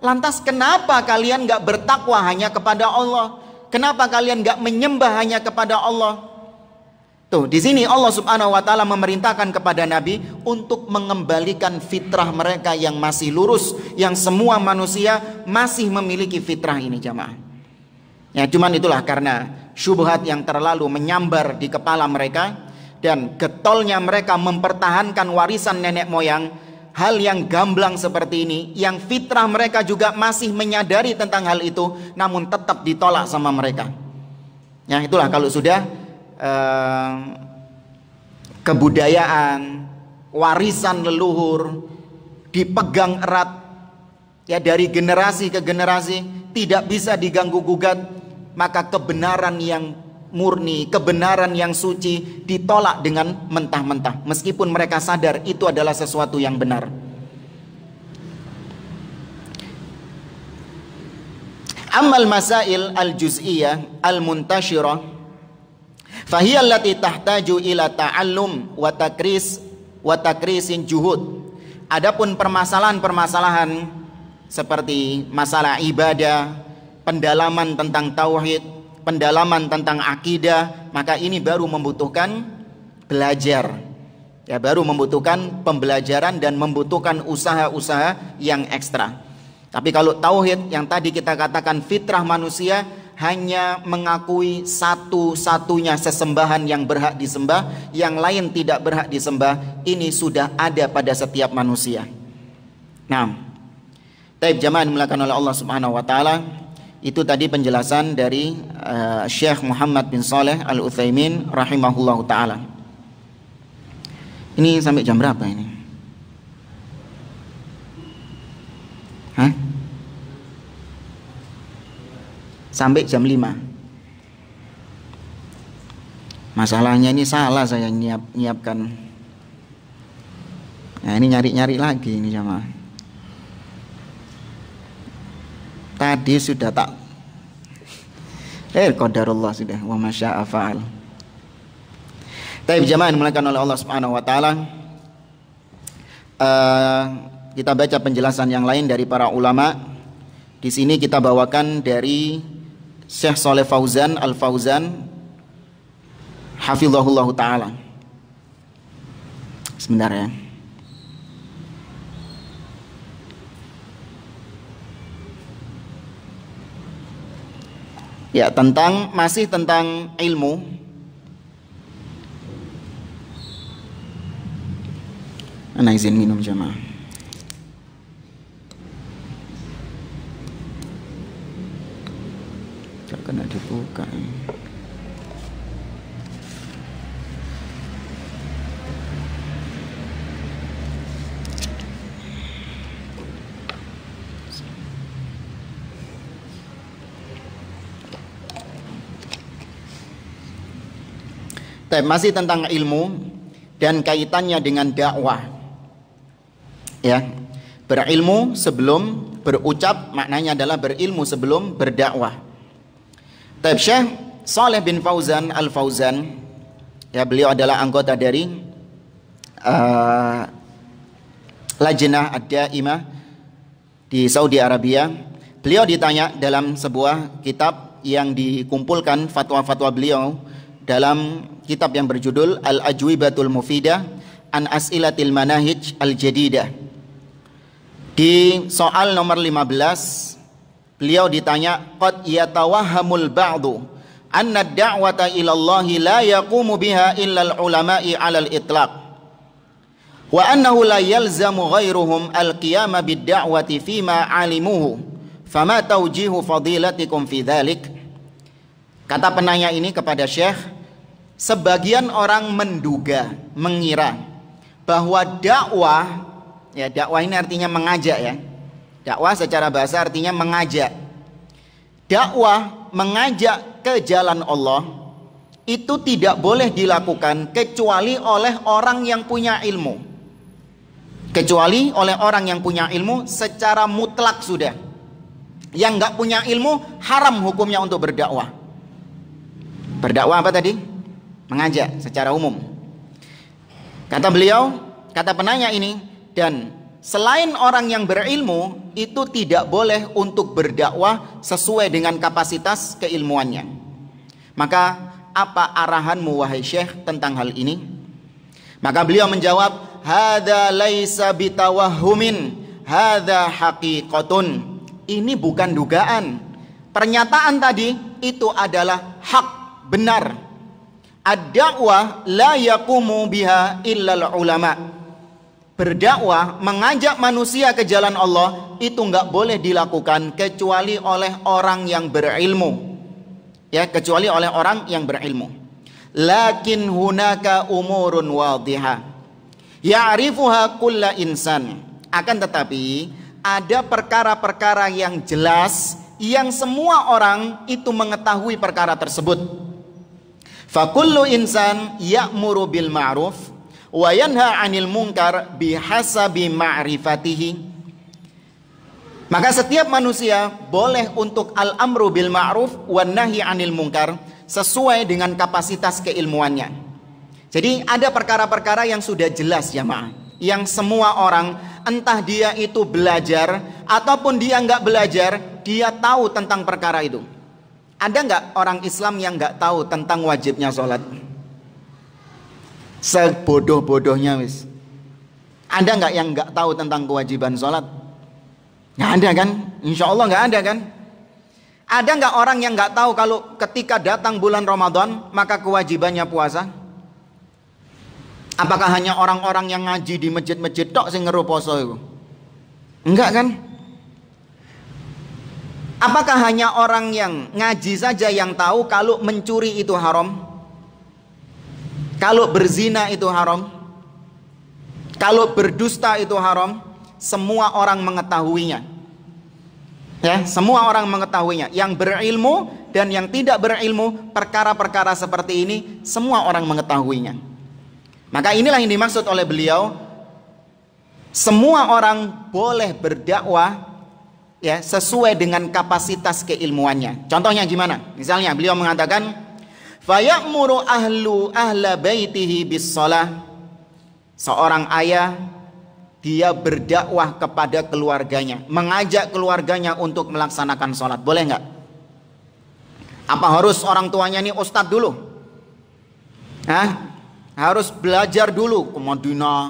S1: Lantas kenapa kalian nggak bertakwa hanya kepada Allah? Kenapa kalian gak menyembah hanya kepada Allah? Tuh, di sini Allah Subhanahu wa taala memerintahkan kepada nabi untuk mengembalikan fitrah mereka yang masih lurus, yang semua manusia masih memiliki fitrah ini, jamaah. Ya, cuman itulah karena syubhat yang terlalu menyambar di kepala mereka dan getolnya mereka mempertahankan warisan nenek moyang hal yang gamblang seperti ini, yang fitrah mereka juga masih menyadari tentang hal itu, namun tetap ditolak sama mereka. Ya itulah kalau sudah eh, kebudayaan, warisan leluhur dipegang erat ya dari generasi ke generasi tidak bisa diganggu gugat, maka kebenaran yang murni, kebenaran yang suci ditolak dengan mentah-mentah meskipun mereka sadar itu adalah sesuatu yang benar. Amal masail al-juz'iyah al-muntashirah fahiya allati tahtaju ila ta'allum wa takris wa takrisin juhud. Adapun permasalahan-permasalahan seperti masalah ibadah, pendalaman tentang tauhid, pendalaman tentang akidah, maka ini baru membutuhkan belajar. Ya, baru membutuhkan pembelajaran dan membutuhkan usaha-usaha yang ekstra. Tapi kalau tauhid yang tadi kita katakan fitrah manusia hanya mengakui satu-satunya sesembahan yang berhak disembah, yang lain tidak berhak disembah, ini sudah ada pada setiap manusia. Nah, taib jamaah dimulakan oleh Allah Subhanahu wa taala, itu tadi penjelasan dari uh, Syekh Muhammad bin Saleh Al Utsaimin rahimahullahu taala. Ini sampai jam berapa ini? Hah? Sampai jam 5. Masalahnya ini salah saya nyiap nyiapkan. Nah, ini nyari-nyari lagi ini jamaah. tadi sudah tak eh qadarullah sudah wa masya'a fa'al Taib jamaah dimulakan oleh Allah Subhanahu wa taala. Uh, kita baca penjelasan yang lain dari para ulama. Di sini kita bawakan dari Syekh Saleh Fauzan Al Fauzan hafizahullah taala. Sebentar ya. Ya, tentang masih tentang ilmu. Ana izin minum jamaah. Gak kena dibuka. Ya. Tapi masih tentang ilmu dan kaitannya dengan dakwah. Ya, berilmu sebelum berucap maknanya adalah berilmu sebelum berdakwah. Tapi Syekh Saleh bin Fauzan Al Fauzan ya beliau adalah anggota dari uh, Lajnah Ad-Daimah di Saudi Arabia. Beliau ditanya dalam sebuah kitab yang dikumpulkan fatwa-fatwa beliau dalam kitab yang berjudul Al-Ajwibatul Mufidah an As'ilatil Manahij Al-Jadidah. Di soal nomor 15 beliau ditanya qad yatawahhamul ba'du anna ad-da'wata ila Allah la yaqumu biha illa al-ulama'i 'ala al-itlaq wa annahu la yalzamu ghairuhum al-qiyama bid-da'wati ma 'alimuhu fama tawjihu fadilatikum fi dhalik Kata penanya ini kepada Syekh sebagian orang menduga, mengira bahwa dakwah ya dakwah ini artinya mengajak ya. Dakwah secara bahasa artinya mengajak. Dakwah mengajak ke jalan Allah itu tidak boleh dilakukan kecuali oleh orang yang punya ilmu. Kecuali oleh orang yang punya ilmu secara mutlak sudah. Yang nggak punya ilmu haram hukumnya untuk berdakwah. Berdakwah apa tadi? mengajak secara umum. Kata beliau, kata penanya ini, dan selain orang yang berilmu itu tidak boleh untuk berdakwah sesuai dengan kapasitas keilmuannya. Maka apa arahanmu wahai Syekh tentang hal ini? Maka beliau menjawab, hada laisa bitawahumin, hada haqiqatun." Ini bukan dugaan. Pernyataan tadi itu adalah hak, benar ad-da'wah la yakumu biha illal ulama. Berdakwah, mengajak manusia ke jalan Allah itu nggak boleh dilakukan kecuali oleh orang yang berilmu. Ya, kecuali oleh orang yang berilmu. Lakin hunaka umurun wadhiha. Ya'rifuha kulla insan. Akan tetapi ada perkara-perkara yang jelas yang semua orang itu mengetahui perkara tersebut Fakullu insan ya'muru bil ma'ruf wa yanha 'anil munkar bihasabi ma'rifatihi. Maka setiap manusia boleh untuk al-amru bil ma'ruf wa nahi 'anil munkar sesuai dengan kapasitas keilmuannya. Jadi ada perkara-perkara yang sudah jelas ya ya, yang semua orang entah dia itu belajar ataupun dia nggak belajar, dia tahu tentang perkara itu. Ada nggak orang Islam yang nggak tahu tentang wajibnya sholat? Sebodoh-bodohnya wis. Ada nggak yang nggak tahu tentang kewajiban sholat? Nggak ada kan? Insya Allah nggak ada kan? Ada nggak orang yang nggak tahu kalau ketika datang bulan Ramadan maka kewajibannya puasa? Apakah hanya orang-orang yang ngaji di masjid-masjid tok sing ngeru poso itu? Enggak kan? Apakah hanya orang yang ngaji saja yang tahu kalau mencuri itu haram? Kalau berzina itu haram? Kalau berdusta itu haram? Semua orang mengetahuinya. Ya, semua orang mengetahuinya. Yang berilmu dan yang tidak berilmu, perkara-perkara seperti ini semua orang mengetahuinya. Maka inilah yang dimaksud oleh beliau, semua orang boleh berdakwah ya sesuai dengan kapasitas keilmuannya. Contohnya gimana? Misalnya beliau mengatakan fayamuru ahlu ahla baitihi bis Seorang ayah dia berdakwah kepada keluarganya, mengajak keluarganya untuk melaksanakan sholat. Boleh nggak? Apa harus orang tuanya ini ustadz dulu? Hah? Harus belajar dulu ke Madinah,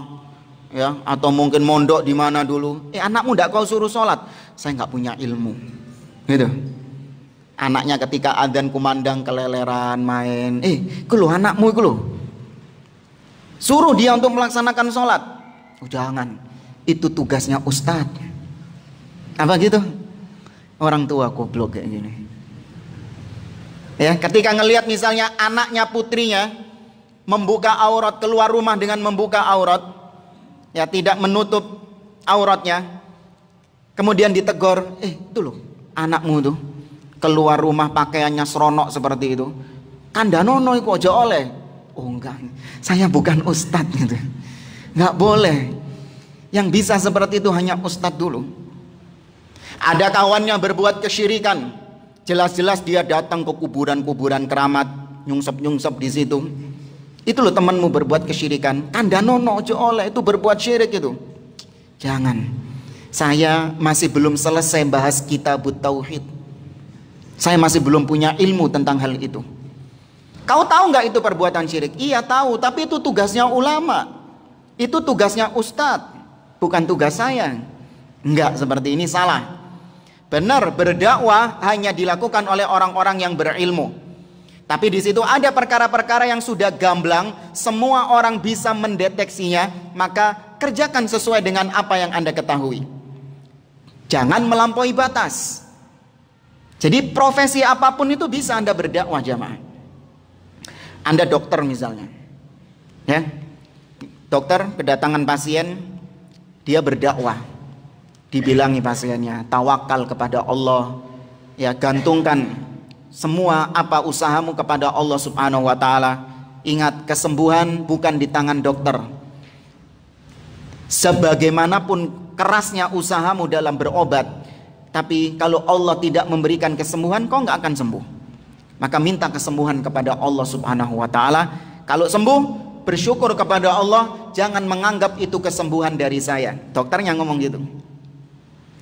S1: ya atau mungkin mondok di mana dulu eh anakmu tidak kau suruh sholat saya nggak punya ilmu gitu anaknya ketika adzan kumandang keleleran main eh itu anakmu itu suruh dia untuk melaksanakan sholat oh, jangan itu tugasnya ustadz apa gitu orang tua goblok kayak gini ya ketika ngelihat misalnya anaknya putrinya membuka aurat keluar rumah dengan membuka aurat ya tidak menutup auratnya Kemudian ditegur, eh itu loh anakmu tuh keluar rumah pakaiannya seronok seperti itu. Kanda nono itu aja oleh. Oh enggak, saya bukan ustadz gitu. Enggak boleh. Yang bisa seperti itu hanya ustadz dulu. Ada kawannya berbuat kesyirikan. Jelas-jelas dia datang ke kuburan-kuburan keramat, nyungsep-nyungsep di situ. Itu loh temanmu berbuat kesyirikan. Kanda nono aja oleh itu berbuat syirik itu. Jangan saya masih belum selesai bahas kitab tauhid. Saya masih belum punya ilmu tentang hal itu. Kau tahu nggak itu perbuatan syirik? Iya tahu, tapi itu tugasnya ulama. Itu tugasnya ustadz, bukan tugas saya. Nggak seperti ini salah. Benar, berdakwah hanya dilakukan oleh orang-orang yang berilmu. Tapi di situ ada perkara-perkara yang sudah gamblang, semua orang bisa mendeteksinya, maka kerjakan sesuai dengan apa yang Anda ketahui. Jangan melampaui batas. Jadi profesi apapun itu bisa Anda berdakwah jamaah. Anda dokter misalnya. Ya. Dokter kedatangan pasien, dia berdakwah. Dibilangi pasiennya, tawakal kepada Allah. Ya, gantungkan semua apa usahamu kepada Allah Subhanahu wa taala. Ingat, kesembuhan bukan di tangan dokter. Sebagaimanapun kerasnya usahamu dalam berobat tapi kalau Allah tidak memberikan kesembuhan kau nggak akan sembuh maka minta kesembuhan kepada Allah subhanahu wa ta'ala kalau sembuh bersyukur kepada Allah jangan menganggap itu kesembuhan dari saya dokternya ngomong gitu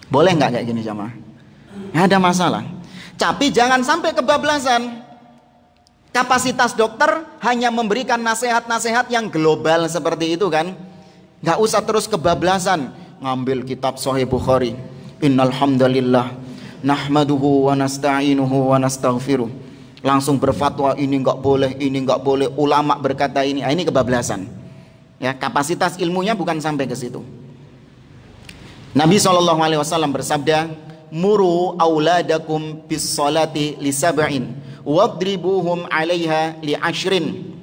S1: boleh nggak kayak gini jamaah nggak ada masalah tapi jangan sampai kebablasan kapasitas dokter hanya memberikan nasihat-nasihat yang global seperti itu kan nggak usah terus kebablasan ngambil kitab Sahih Bukhari. Innal hamdalillah nahmaduhu wa nasta'inuhu wa nastaghfiruh. Langsung berfatwa ini enggak boleh, ini enggak boleh. Ulama berkata ini, ah, ini kebablasan. Ya, kapasitas ilmunya bukan sampai ke situ. Nabi Shallallahu alaihi wasallam bersabda, "Muru auladakum bis salati lisab'in wadribuhum 'alaiha li ashrin."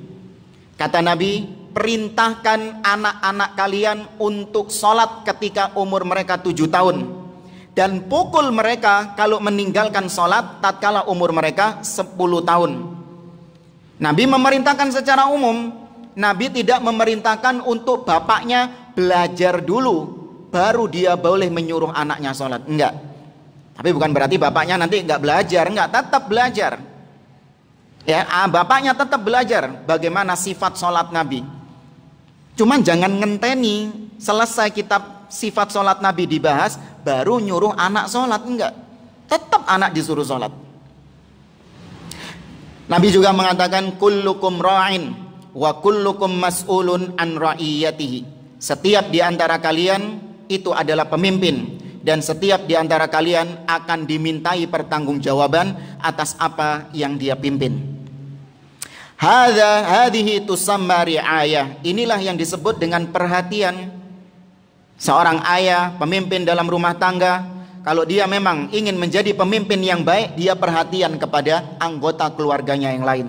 S1: Kata Nabi, perintahkan anak-anak kalian untuk sholat ketika umur mereka tujuh tahun dan pukul mereka kalau meninggalkan sholat tatkala umur mereka sepuluh tahun Nabi memerintahkan secara umum Nabi tidak memerintahkan untuk bapaknya belajar dulu baru dia boleh menyuruh anaknya sholat enggak tapi bukan berarti bapaknya nanti enggak belajar enggak tetap belajar ya ah, bapaknya tetap belajar bagaimana sifat sholat Nabi Cuman jangan ngenteni selesai kitab sifat sholat Nabi dibahas baru nyuruh anak sholat enggak. Tetap anak disuruh sholat. Nabi juga mengatakan kullukum ra'in wa kullukum mas'ulun an ra'iyatihi. Setiap di antara kalian itu adalah pemimpin dan setiap di antara kalian akan dimintai pertanggungjawaban atas apa yang dia pimpin. Hadza hadhihi tusamma ayah. Inilah yang disebut dengan perhatian. Seorang ayah, pemimpin dalam rumah tangga, kalau dia memang ingin menjadi pemimpin yang baik, dia perhatian kepada anggota keluarganya yang lain,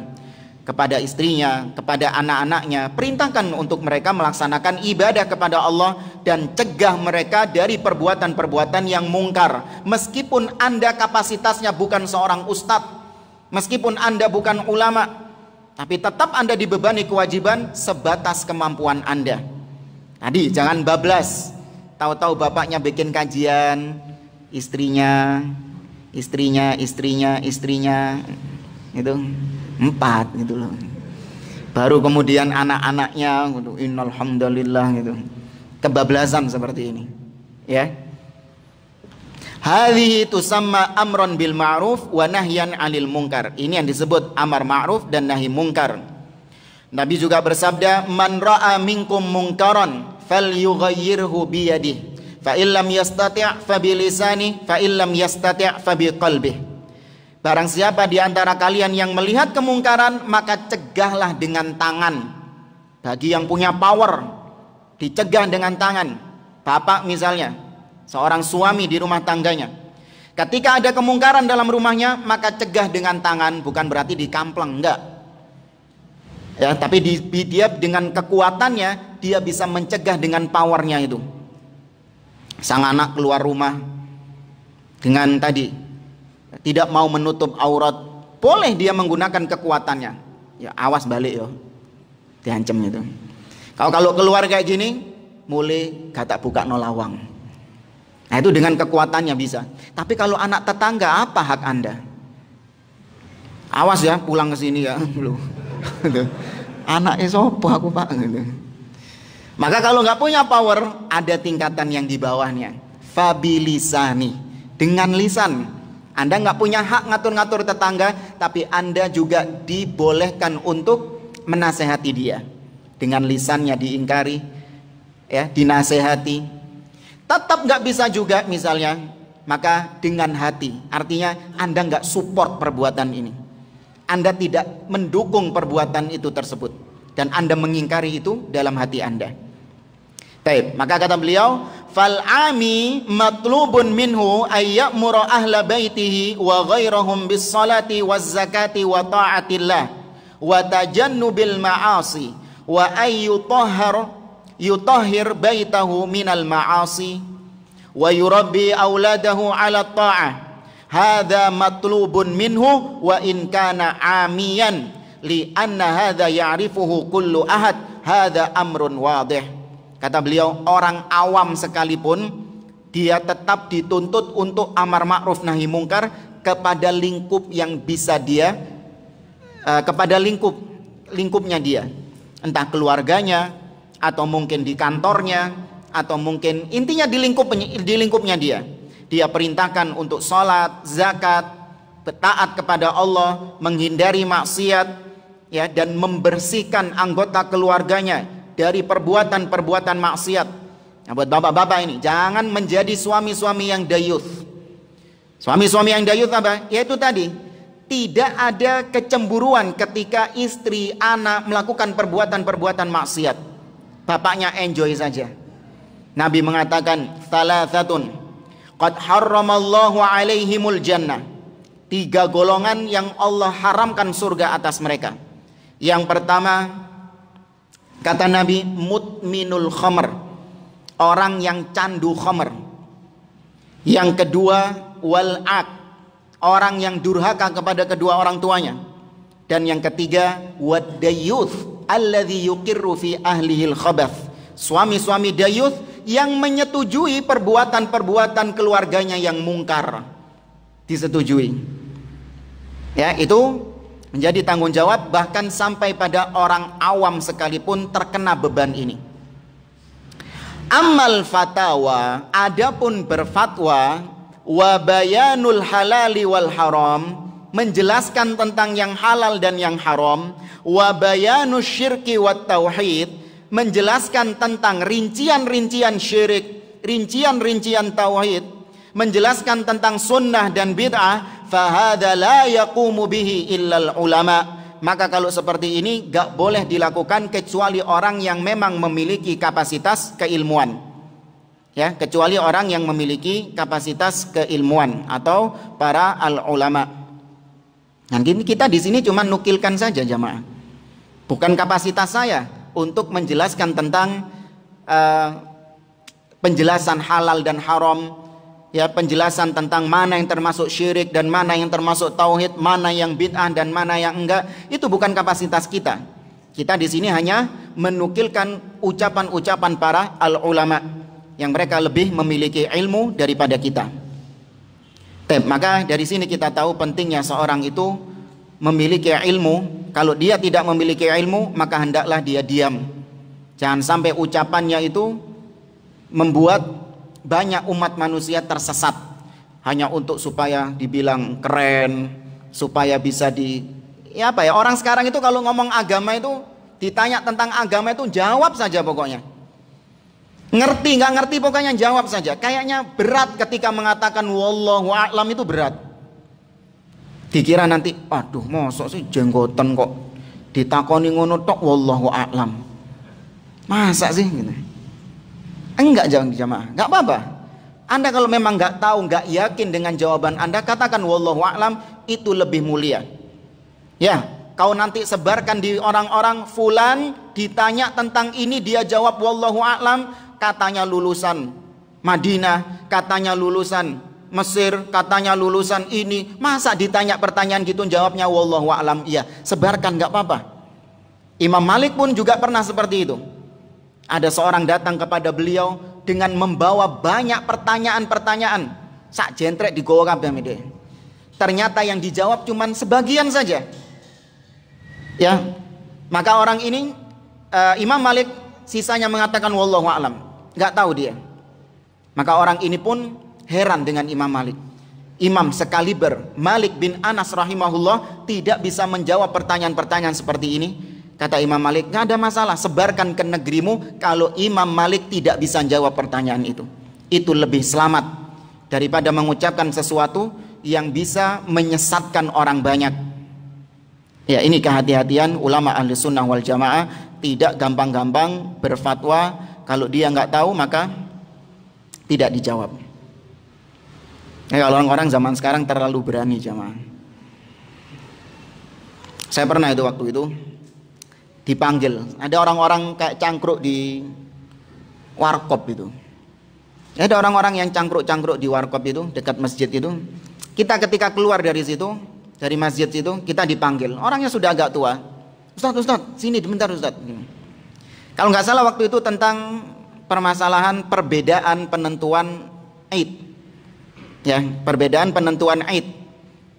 S1: kepada istrinya, kepada anak-anaknya. Perintahkan untuk mereka melaksanakan ibadah kepada Allah dan cegah mereka dari perbuatan-perbuatan yang mungkar. Meskipun Anda kapasitasnya bukan seorang ustadz, meskipun Anda bukan ulama, tapi tetap Anda dibebani kewajiban sebatas kemampuan Anda. Tadi jangan bablas. Tahu-tahu bapaknya bikin kajian, istrinya, istrinya, istrinya, istrinya, itu empat gitu loh. Baru kemudian anak-anaknya, gitu, innalhamdulillah gitu. Kebablasan seperti ini, ya. Hadhihi tusamma amron bil ma'ruf wa nahyan 'anil munkar. Ini yang disebut amar ma'ruf dan nahi munkar. Nabi juga bersabda, "Man ra'a minkum munkaran falyughayyirhu bi yadihi, fa illam yastati' fa bi lisani, fa illam yastati' fa bi qalbihi." Barang siapa di antara kalian yang melihat kemungkaran, maka cegahlah dengan tangan. Bagi yang punya power, dicegah dengan tangan. Bapak misalnya, seorang suami di rumah tangganya. Ketika ada kemungkaran dalam rumahnya, maka cegah dengan tangan, bukan berarti dikampleng, enggak. Ya, tapi di, dia dengan kekuatannya, dia bisa mencegah dengan powernya itu. Sang anak keluar rumah dengan tadi tidak mau menutup aurat, boleh dia menggunakan kekuatannya. Ya awas balik yo. Diancam itu. Kalau kalau keluar kayak gini, mulai kata buka nolawang. Nah itu dengan kekuatannya bisa. Tapi kalau anak tetangga apa hak Anda? Awas ya pulang ke sini ya. Lu. anak esopo aku Pak gitu. Maka kalau nggak punya power ada tingkatan yang di bawahnya. Fabilisani dengan lisan. Anda nggak punya hak ngatur-ngatur tetangga, tapi Anda juga dibolehkan untuk menasehati dia. Dengan lisannya diingkari, ya dinasehati, tetap nggak bisa juga misalnya maka dengan hati artinya anda nggak support perbuatan ini anda tidak mendukung perbuatan itu tersebut dan anda mengingkari itu dalam hati anda Taib. Maka kata beliau, fal ami matlubun minhu ayyamura ahla baitihi wa ghairahum bis salati waz zakati wa taatillah wa tajannubil ma'asi wa ayyutahhar yutahhir baitahu minal ma'asi wa yurabbi auladahu ala ta'ah hadha matlubun minhu wa in kana amiyan li anna hadha ya'rifuhu kullu ahad hadha amrun wadih kata beliau orang awam sekalipun dia tetap dituntut untuk amar ma'ruf nahi mungkar kepada lingkup yang bisa dia uh, kepada lingkup lingkupnya dia entah keluarganya atau mungkin di kantornya atau mungkin intinya di lingkup di lingkupnya dia. Dia perintahkan untuk sholat, zakat, taat kepada Allah, menghindari maksiat, ya dan membersihkan anggota keluarganya dari perbuatan-perbuatan maksiat. Nah, buat bapak-bapak ini jangan menjadi suami-suami yang dayuth.
S2: Suami-suami yang
S1: dayuth apa? Yaitu tadi tidak ada kecemburuan ketika istri, anak melakukan perbuatan-perbuatan maksiat Bapaknya enjoy saja. Nabi mengatakan salasatun qad harramallahu alaihimul jannah. Tiga golongan yang Allah haramkan surga atas mereka. Yang pertama kata Nabi mutminul khamr. Orang yang candu khamr. Yang kedua ak, Orang yang durhaka kepada kedua orang tuanya. Dan yang ketiga wadayuth alladhi yukirru fi ahlihil khabath. Suami-suami dayuth yang menyetujui perbuatan-perbuatan keluarganya yang mungkar. Disetujui. Ya, itu menjadi tanggung jawab bahkan sampai pada orang awam sekalipun terkena beban ini. Amal fatwa adapun berfatwa, wa bayanul halali wal haram, menjelaskan tentang yang halal dan yang haram wa bayanu syirki wa tauhid menjelaskan tentang rincian-rincian syirik rincian-rincian tauhid menjelaskan tentang sunnah dan bid'ah fahada la yaqumu bihi illal ulama maka kalau seperti ini gak boleh dilakukan kecuali orang yang memang memiliki kapasitas keilmuan ya kecuali orang yang memiliki kapasitas keilmuan atau para al ulama Nanti kita di sini cuma nukilkan saja jamaah. Bukan kapasitas saya untuk menjelaskan tentang uh, penjelasan halal dan haram, ya penjelasan tentang mana yang termasuk syirik dan mana yang termasuk tauhid, mana yang bid'ah dan mana yang enggak, itu bukan kapasitas kita. Kita di sini hanya menukilkan ucapan-ucapan para al ulama yang mereka lebih memiliki ilmu daripada kita. Tep, maka dari sini kita tahu pentingnya seorang itu memiliki ilmu. Kalau dia tidak memiliki ilmu, maka hendaklah dia diam. Jangan sampai ucapannya itu membuat banyak umat manusia tersesat hanya untuk supaya dibilang keren, supaya bisa di ya apa ya orang sekarang itu kalau ngomong agama itu ditanya tentang agama itu jawab saja pokoknya. Ngerti nggak ngerti pokoknya jawab saja. Kayaknya berat ketika mengatakan wallahu a'lam itu berat. Dikira nanti, aduh mosok sih jenggoten kok ditakoni ngono tok wallahu a'lam. Masa sih gitu. Enggak jangan jamaah, enggak apa-apa. Anda kalau memang nggak tahu, enggak yakin dengan jawaban Anda, katakan wallahu a'lam itu lebih mulia. Ya, kau nanti sebarkan di orang-orang fulan ditanya tentang ini dia jawab wallahu a'lam katanya lulusan Madinah, katanya lulusan Mesir, katanya lulusan ini. Masa ditanya pertanyaan gitu jawabnya wallahu alam. Iya, sebarkan nggak apa-apa. Imam Malik pun juga pernah seperti itu. Ada seorang datang kepada beliau dengan membawa banyak pertanyaan-pertanyaan. Sak jentrek di goa kabeh Ternyata yang dijawab cuman sebagian saja. Ya. Maka orang ini uh, Imam Malik sisanya mengatakan wallahu alam nggak tahu dia. Maka orang ini pun heran dengan Imam Malik. Imam sekaliber Malik bin Anas rahimahullah tidak bisa menjawab pertanyaan-pertanyaan seperti ini. Kata Imam Malik, nggak ada masalah, sebarkan ke negerimu kalau Imam Malik tidak bisa jawab pertanyaan itu. Itu lebih selamat daripada mengucapkan sesuatu yang bisa menyesatkan orang banyak. Ya ini kehati-hatian ulama ahli sunnah wal jamaah tidak gampang-gampang berfatwa kalau dia nggak tahu maka tidak dijawab. Ya, kalau orang-orang zaman sekarang terlalu berani jamaah. Saya pernah itu waktu itu dipanggil. Ada orang-orang kayak cangkruk di warkop itu. Ada orang-orang yang cangkruk-cangkruk di warkop itu dekat masjid itu. Kita ketika keluar dari situ, dari masjid itu kita dipanggil. Orangnya sudah agak tua. Ustaz, Ustaz, sini sebentar Ustaz. Kalau nggak salah waktu itu tentang permasalahan perbedaan penentuan Aid. Ya, perbedaan penentuan Aid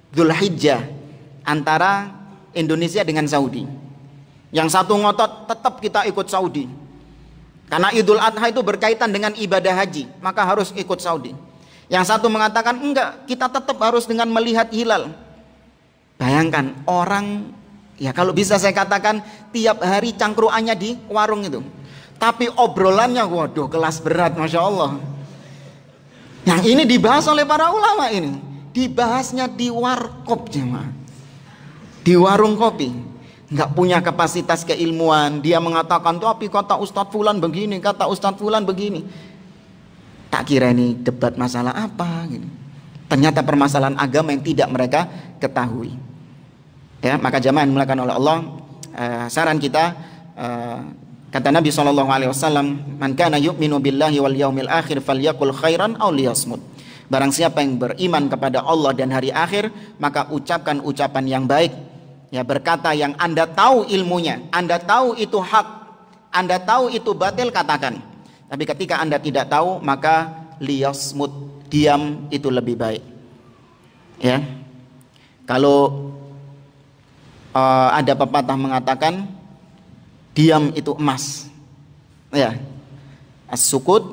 S1: Zulhijjah antara Indonesia dengan Saudi. Yang satu ngotot tetap kita ikut Saudi. Karena Idul Adha itu berkaitan dengan ibadah haji, maka harus ikut Saudi. Yang satu mengatakan enggak, kita tetap harus dengan melihat hilal. Bayangkan orang Ya kalau bisa saya katakan tiap hari cangkruannya di warung itu. Tapi obrolannya waduh kelas berat Masya Allah. Yang ini dibahas oleh para ulama ini. Dibahasnya di warkop jemaah. Di warung kopi. Nggak punya kapasitas keilmuan. Dia mengatakan tapi kata Ustadz Fulan begini, kata Ustadz Fulan begini. Tak kira ini debat masalah apa. Gitu. Ternyata permasalahan agama yang tidak mereka ketahui ya maka jamaah yang dimulakan oleh Allah uh, saran kita uh, kata Nabi Shallallahu alaihi wasallam man kana yu'minu billahi wal yaumil akhir yakul khairan aw barang siapa yang beriman kepada Allah dan hari akhir maka ucapkan ucapan yang baik ya berkata yang Anda tahu ilmunya Anda tahu itu hak Anda tahu itu batil katakan tapi ketika Anda tidak tahu maka liyasmud diam itu lebih baik ya kalau uh, ada pepatah mengatakan diam itu emas. Ya. As-sukut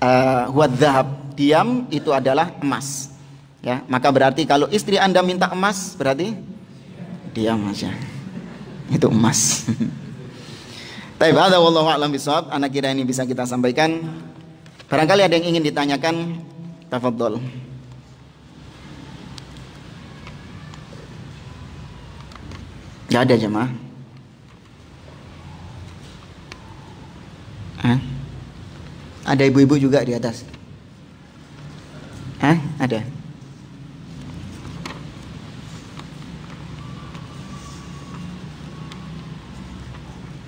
S1: uh, eh, huat zahab Diam itu adalah emas. Ya, maka berarti kalau istri Anda minta emas berarti diam aja. Ya. Itu emas. Tapi ada wallahu a'lam bishawab. Anak kira ini bisa kita sampaikan. Barangkali ada yang ingin ditanyakan, tafadhol. Gak ada jemaah. Hah? Ada ibu-ibu juga di atas. Hah? Ada.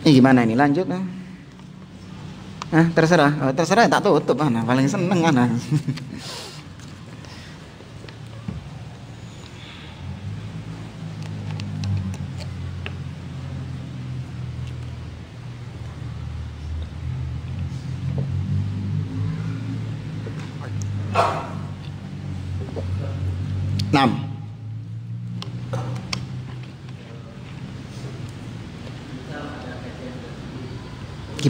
S1: Ini gimana ini? Lanjut nah. Nah, terserah. Oh, terserah tak tutup nah, paling seneng nah.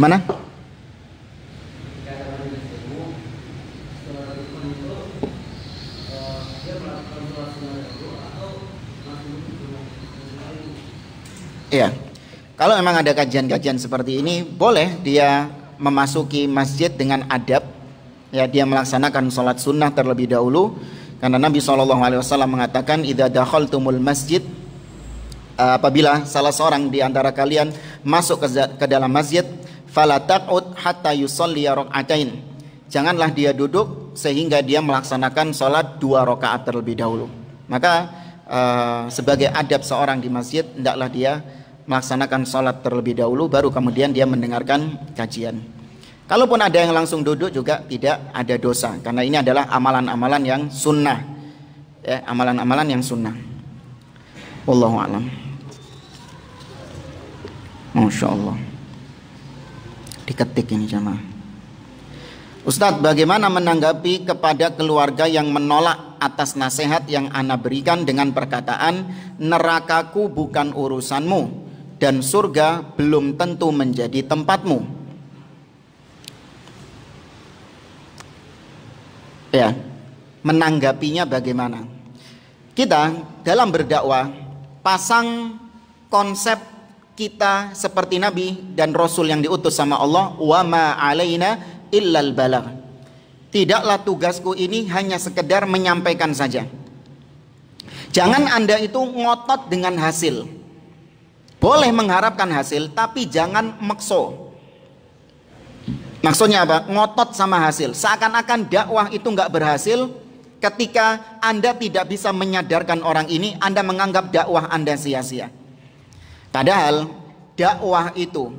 S1: gimana? Iya. Kalau memang ada kajian-kajian seperti ini, boleh dia memasuki masjid dengan adab. Ya, dia melaksanakan sholat sunnah terlebih dahulu. Karena Nabi Shallallahu Alaihi Wasallam mengatakan, dahol tumul masjid eh, apabila salah seorang di antara kalian masuk ke dalam masjid, falatakut hatta yusolli acain, ya Janganlah dia duduk sehingga dia melaksanakan sholat dua rakaat terlebih dahulu. Maka uh, sebagai adab seorang di masjid, hendaklah dia melaksanakan sholat terlebih dahulu, baru kemudian dia mendengarkan kajian. Kalaupun ada yang langsung duduk juga tidak ada dosa, karena ini adalah amalan-amalan yang sunnah, ya, amalan-amalan yang sunnah. Wallahu alam. Masya Allah diketik ini jamaah. Ustadz, bagaimana menanggapi kepada keluarga yang menolak atas nasihat yang Ana berikan dengan perkataan nerakaku bukan urusanmu dan surga belum tentu menjadi tempatmu? Ya, menanggapinya bagaimana? Kita dalam berdakwah pasang konsep kita seperti nabi dan rasul yang diutus sama Allah wa ma alaina illal balagh. tidaklah tugasku ini hanya sekedar menyampaikan saja jangan anda itu ngotot dengan hasil boleh mengharapkan hasil tapi jangan makso maksudnya apa ngotot sama hasil seakan-akan dakwah itu nggak berhasil ketika anda tidak bisa menyadarkan orang ini anda menganggap dakwah anda sia-sia Padahal dakwah itu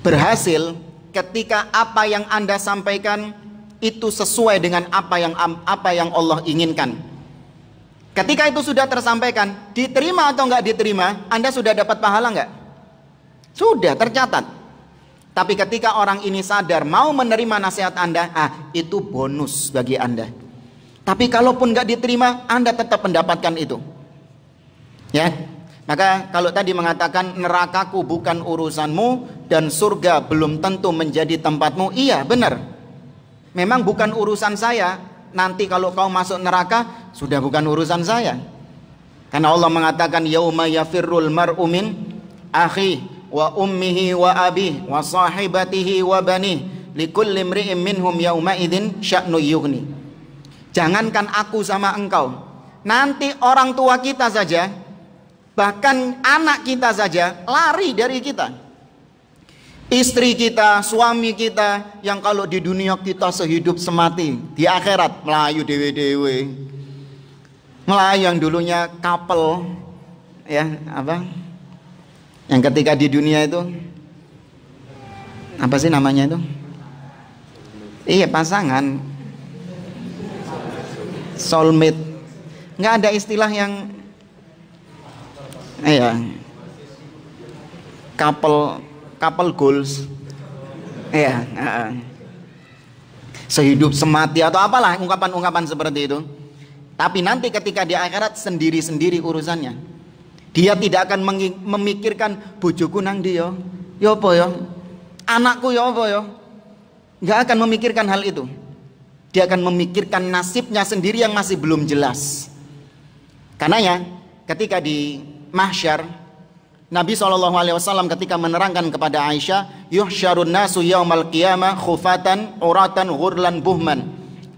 S1: berhasil ketika apa yang Anda sampaikan itu sesuai dengan apa yang apa yang Allah inginkan. Ketika itu sudah tersampaikan, diterima atau nggak diterima, Anda sudah dapat pahala enggak? Sudah tercatat. Tapi ketika orang ini sadar mau menerima nasihat Anda, ah itu bonus bagi Anda. Tapi kalaupun nggak diterima, Anda tetap mendapatkan itu. Ya, maka kalau tadi mengatakan nerakaku bukan urusanmu dan surga belum tentu menjadi tempatmu, iya benar. Memang bukan urusan saya. Nanti kalau kau masuk neraka sudah bukan urusan saya. Karena Allah mengatakan yauma yafirrul mar'u min akhi wa ummihi wa abi wa sahibatihi wa bani likulli imri'in minhum yauma idzin sya'nu yughni. Jangankan aku sama engkau. Nanti orang tua kita saja Bahkan anak kita saja lari dari kita istri kita, suami kita yang kalau di dunia kita sehidup semati, di akhirat melayu dewe-dewe. Melayu yang dulunya couple ya, apa? Yang ketika di dunia itu apa sih namanya itu? Iya, pasangan. Soulmate. Enggak ada istilah yang iya couple couple goals iya sehidup semati atau apalah ungkapan-ungkapan seperti itu tapi nanti ketika di akhirat sendiri-sendiri urusannya dia tidak akan memikirkan bojoku nang dia yo apa yo, anakku yo apa yo, nggak akan memikirkan hal itu dia akan memikirkan nasibnya sendiri yang masih belum jelas Karena ya, ketika di mahsyar Nabi SAW ketika menerangkan kepada Aisyah yuhsyarun nasu yaumal qiyamah khufatan uratan ghurlan buhman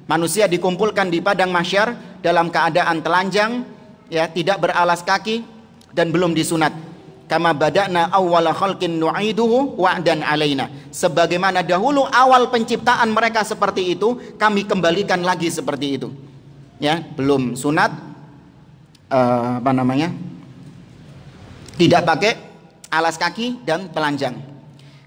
S1: manusia dikumpulkan di padang mahsyar dalam keadaan telanjang ya tidak beralas kaki dan belum disunat kama badana awwala khalqin nu'iduhu wa'dan alaina sebagaimana dahulu awal penciptaan mereka seperti itu kami kembalikan lagi seperti itu ya belum sunat uh, apa namanya tidak pakai alas kaki dan telanjang.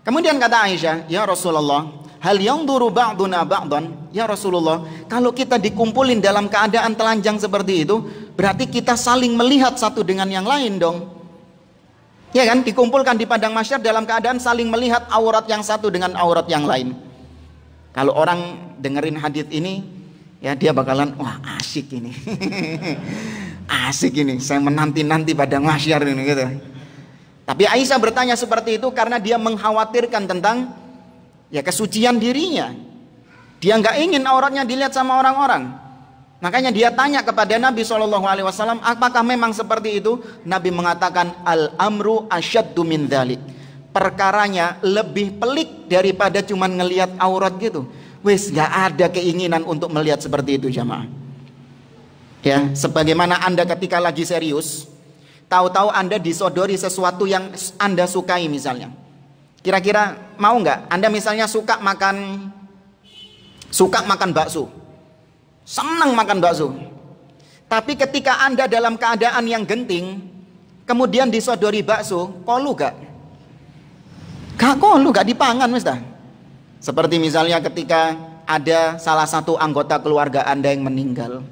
S1: Kemudian kata Aisyah, "Ya Rasulullah, hal yang duru ba'duna don. ya Rasulullah kalau kita dikumpulin dalam keadaan telanjang seperti itu berarti kita saling melihat satu dengan yang lain dong ya kan dikumpulkan di padang masyar dalam keadaan saling melihat aurat yang satu dengan aurat yang lain kalau orang dengerin hadis ini ya dia bakalan wah asik ini Asik ini, saya menanti-nanti pada masyar ini gitu. Tapi Aisyah bertanya seperti itu karena dia mengkhawatirkan tentang ya kesucian dirinya. Dia nggak ingin auratnya dilihat sama orang-orang. Makanya dia tanya kepada Nabi Shallallahu Alaihi Wasallam, apakah memang seperti itu? Nabi mengatakan al amru asyaddu min dhalik. Perkaranya lebih pelik daripada cuman ngelihat aurat gitu. wes nggak ada keinginan untuk melihat seperti itu jamaah. Ya, sebagaimana Anda ketika lagi serius, tahu-tahu Anda disodori sesuatu yang Anda sukai misalnya. Kira-kira mau nggak? Anda misalnya suka makan suka makan bakso. Senang makan bakso. Tapi ketika Anda dalam keadaan yang genting, kemudian disodori bakso, kolu gak? Gak kolu, gak dipangan mesta. Seperti misalnya ketika ada salah satu anggota keluarga Anda yang meninggal.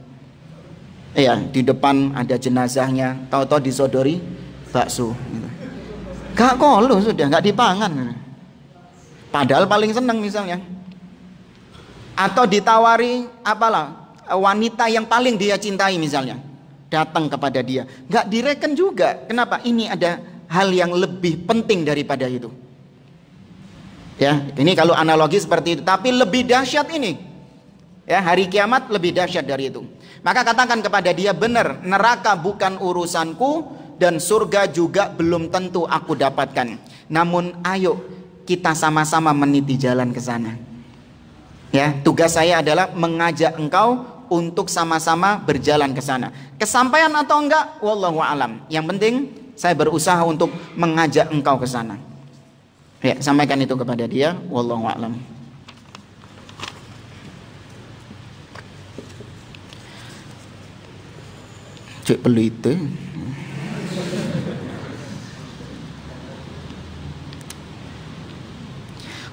S1: Iya, di depan ada jenazahnya, tahu-tahu disodori bakso gitu. Gak kolo sudah, gak dipangan. Gitu. Padahal paling seneng misalnya. Atau ditawari apalah wanita yang paling dia cintai misalnya datang kepada dia. Gak direken juga. Kenapa? Ini ada hal yang lebih penting daripada itu. Ya, ini kalau analogi seperti itu, tapi lebih dahsyat ini. Ya, hari kiamat lebih dahsyat dari itu. Maka katakan kepada dia, benar, neraka bukan urusanku dan surga juga belum tentu aku dapatkan. Namun ayo kita sama-sama meniti jalan ke sana. Ya, tugas saya adalah mengajak engkau untuk sama-sama berjalan ke sana. Kesampaian atau enggak, wallahu alam. Yang penting saya berusaha untuk mengajak engkau ke sana. Ya, sampaikan itu kepada dia, wallahu alam. cek pelite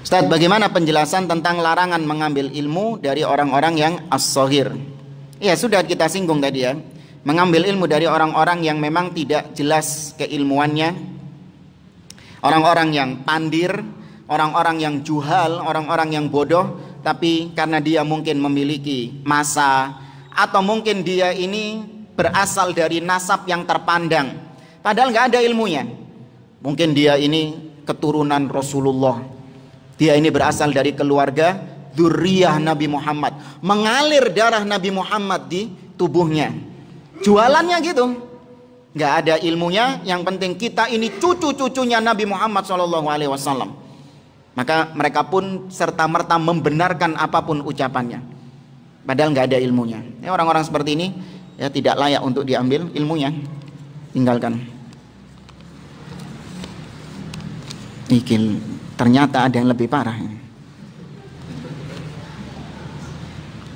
S1: Ustaz, bagaimana penjelasan tentang larangan mengambil ilmu dari orang-orang yang as-sohir? Ya, sudah kita singgung tadi ya. Mengambil ilmu dari orang-orang yang memang tidak jelas keilmuannya. Orang-orang yang pandir, orang-orang yang juhal, orang-orang yang bodoh. Tapi karena dia mungkin memiliki masa, atau mungkin dia ini berasal dari nasab yang terpandang padahal nggak ada ilmunya mungkin dia ini keturunan Rasulullah dia ini berasal dari keluarga zuriyah Nabi Muhammad mengalir darah Nabi Muhammad di tubuhnya jualannya gitu nggak ada ilmunya yang penting kita ini cucu-cucunya Nabi Muhammad Shallallahu Alaihi Wasallam maka mereka pun serta merta membenarkan apapun ucapannya padahal nggak ada ilmunya orang-orang seperti ini ya tidak layak untuk diambil ilmunya tinggalkan Ikil ternyata ada yang lebih parah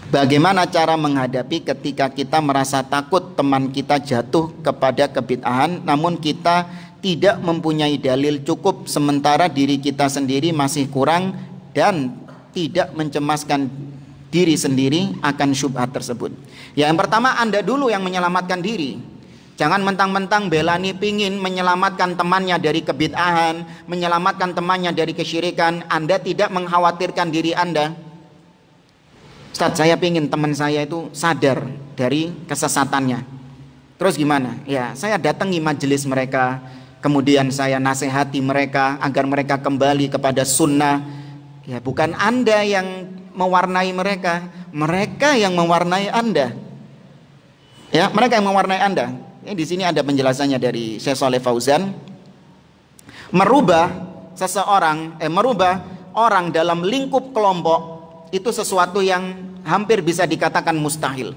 S1: Bagaimana cara menghadapi ketika kita merasa takut teman kita jatuh kepada kebitahan namun kita tidak mempunyai dalil cukup sementara diri kita sendiri masih kurang dan tidak mencemaskan diri sendiri akan syubhat tersebut. Ya yang pertama Anda dulu yang menyelamatkan diri. Jangan mentang-mentang Belani pingin menyelamatkan temannya dari kebid'ahan, menyelamatkan temannya dari kesyirikan. Anda tidak mengkhawatirkan diri Anda. Ustaz saya pingin teman saya itu sadar dari kesesatannya. Terus gimana? Ya saya datangi majelis mereka, kemudian saya nasihati mereka agar mereka kembali kepada sunnah. Ya bukan Anda yang mewarnai mereka, mereka yang mewarnai Anda. Ya, mereka yang mewarnai Anda. Ya, di sini ada penjelasannya dari Syekh Saleh Fauzan. Merubah seseorang, eh merubah orang dalam lingkup kelompok itu sesuatu yang hampir bisa dikatakan mustahil.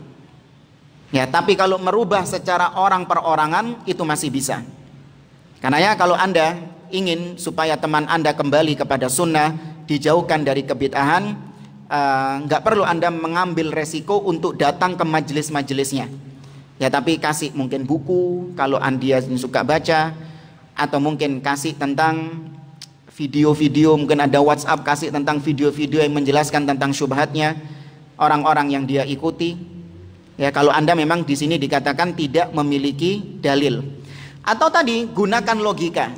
S1: Ya, tapi kalau merubah secara orang perorangan itu masih bisa. Karena ya kalau Anda ingin supaya teman Anda kembali kepada sunnah, dijauhkan dari kebid'ahan, eh, nggak uh, perlu Anda mengambil resiko untuk datang ke majelis-majelisnya. Ya tapi kasih mungkin buku kalau Anda suka baca atau mungkin kasih tentang video-video mungkin ada WhatsApp kasih tentang video-video yang menjelaskan tentang syubhatnya orang-orang yang dia ikuti. Ya kalau Anda memang di sini dikatakan tidak memiliki dalil. Atau tadi gunakan logika.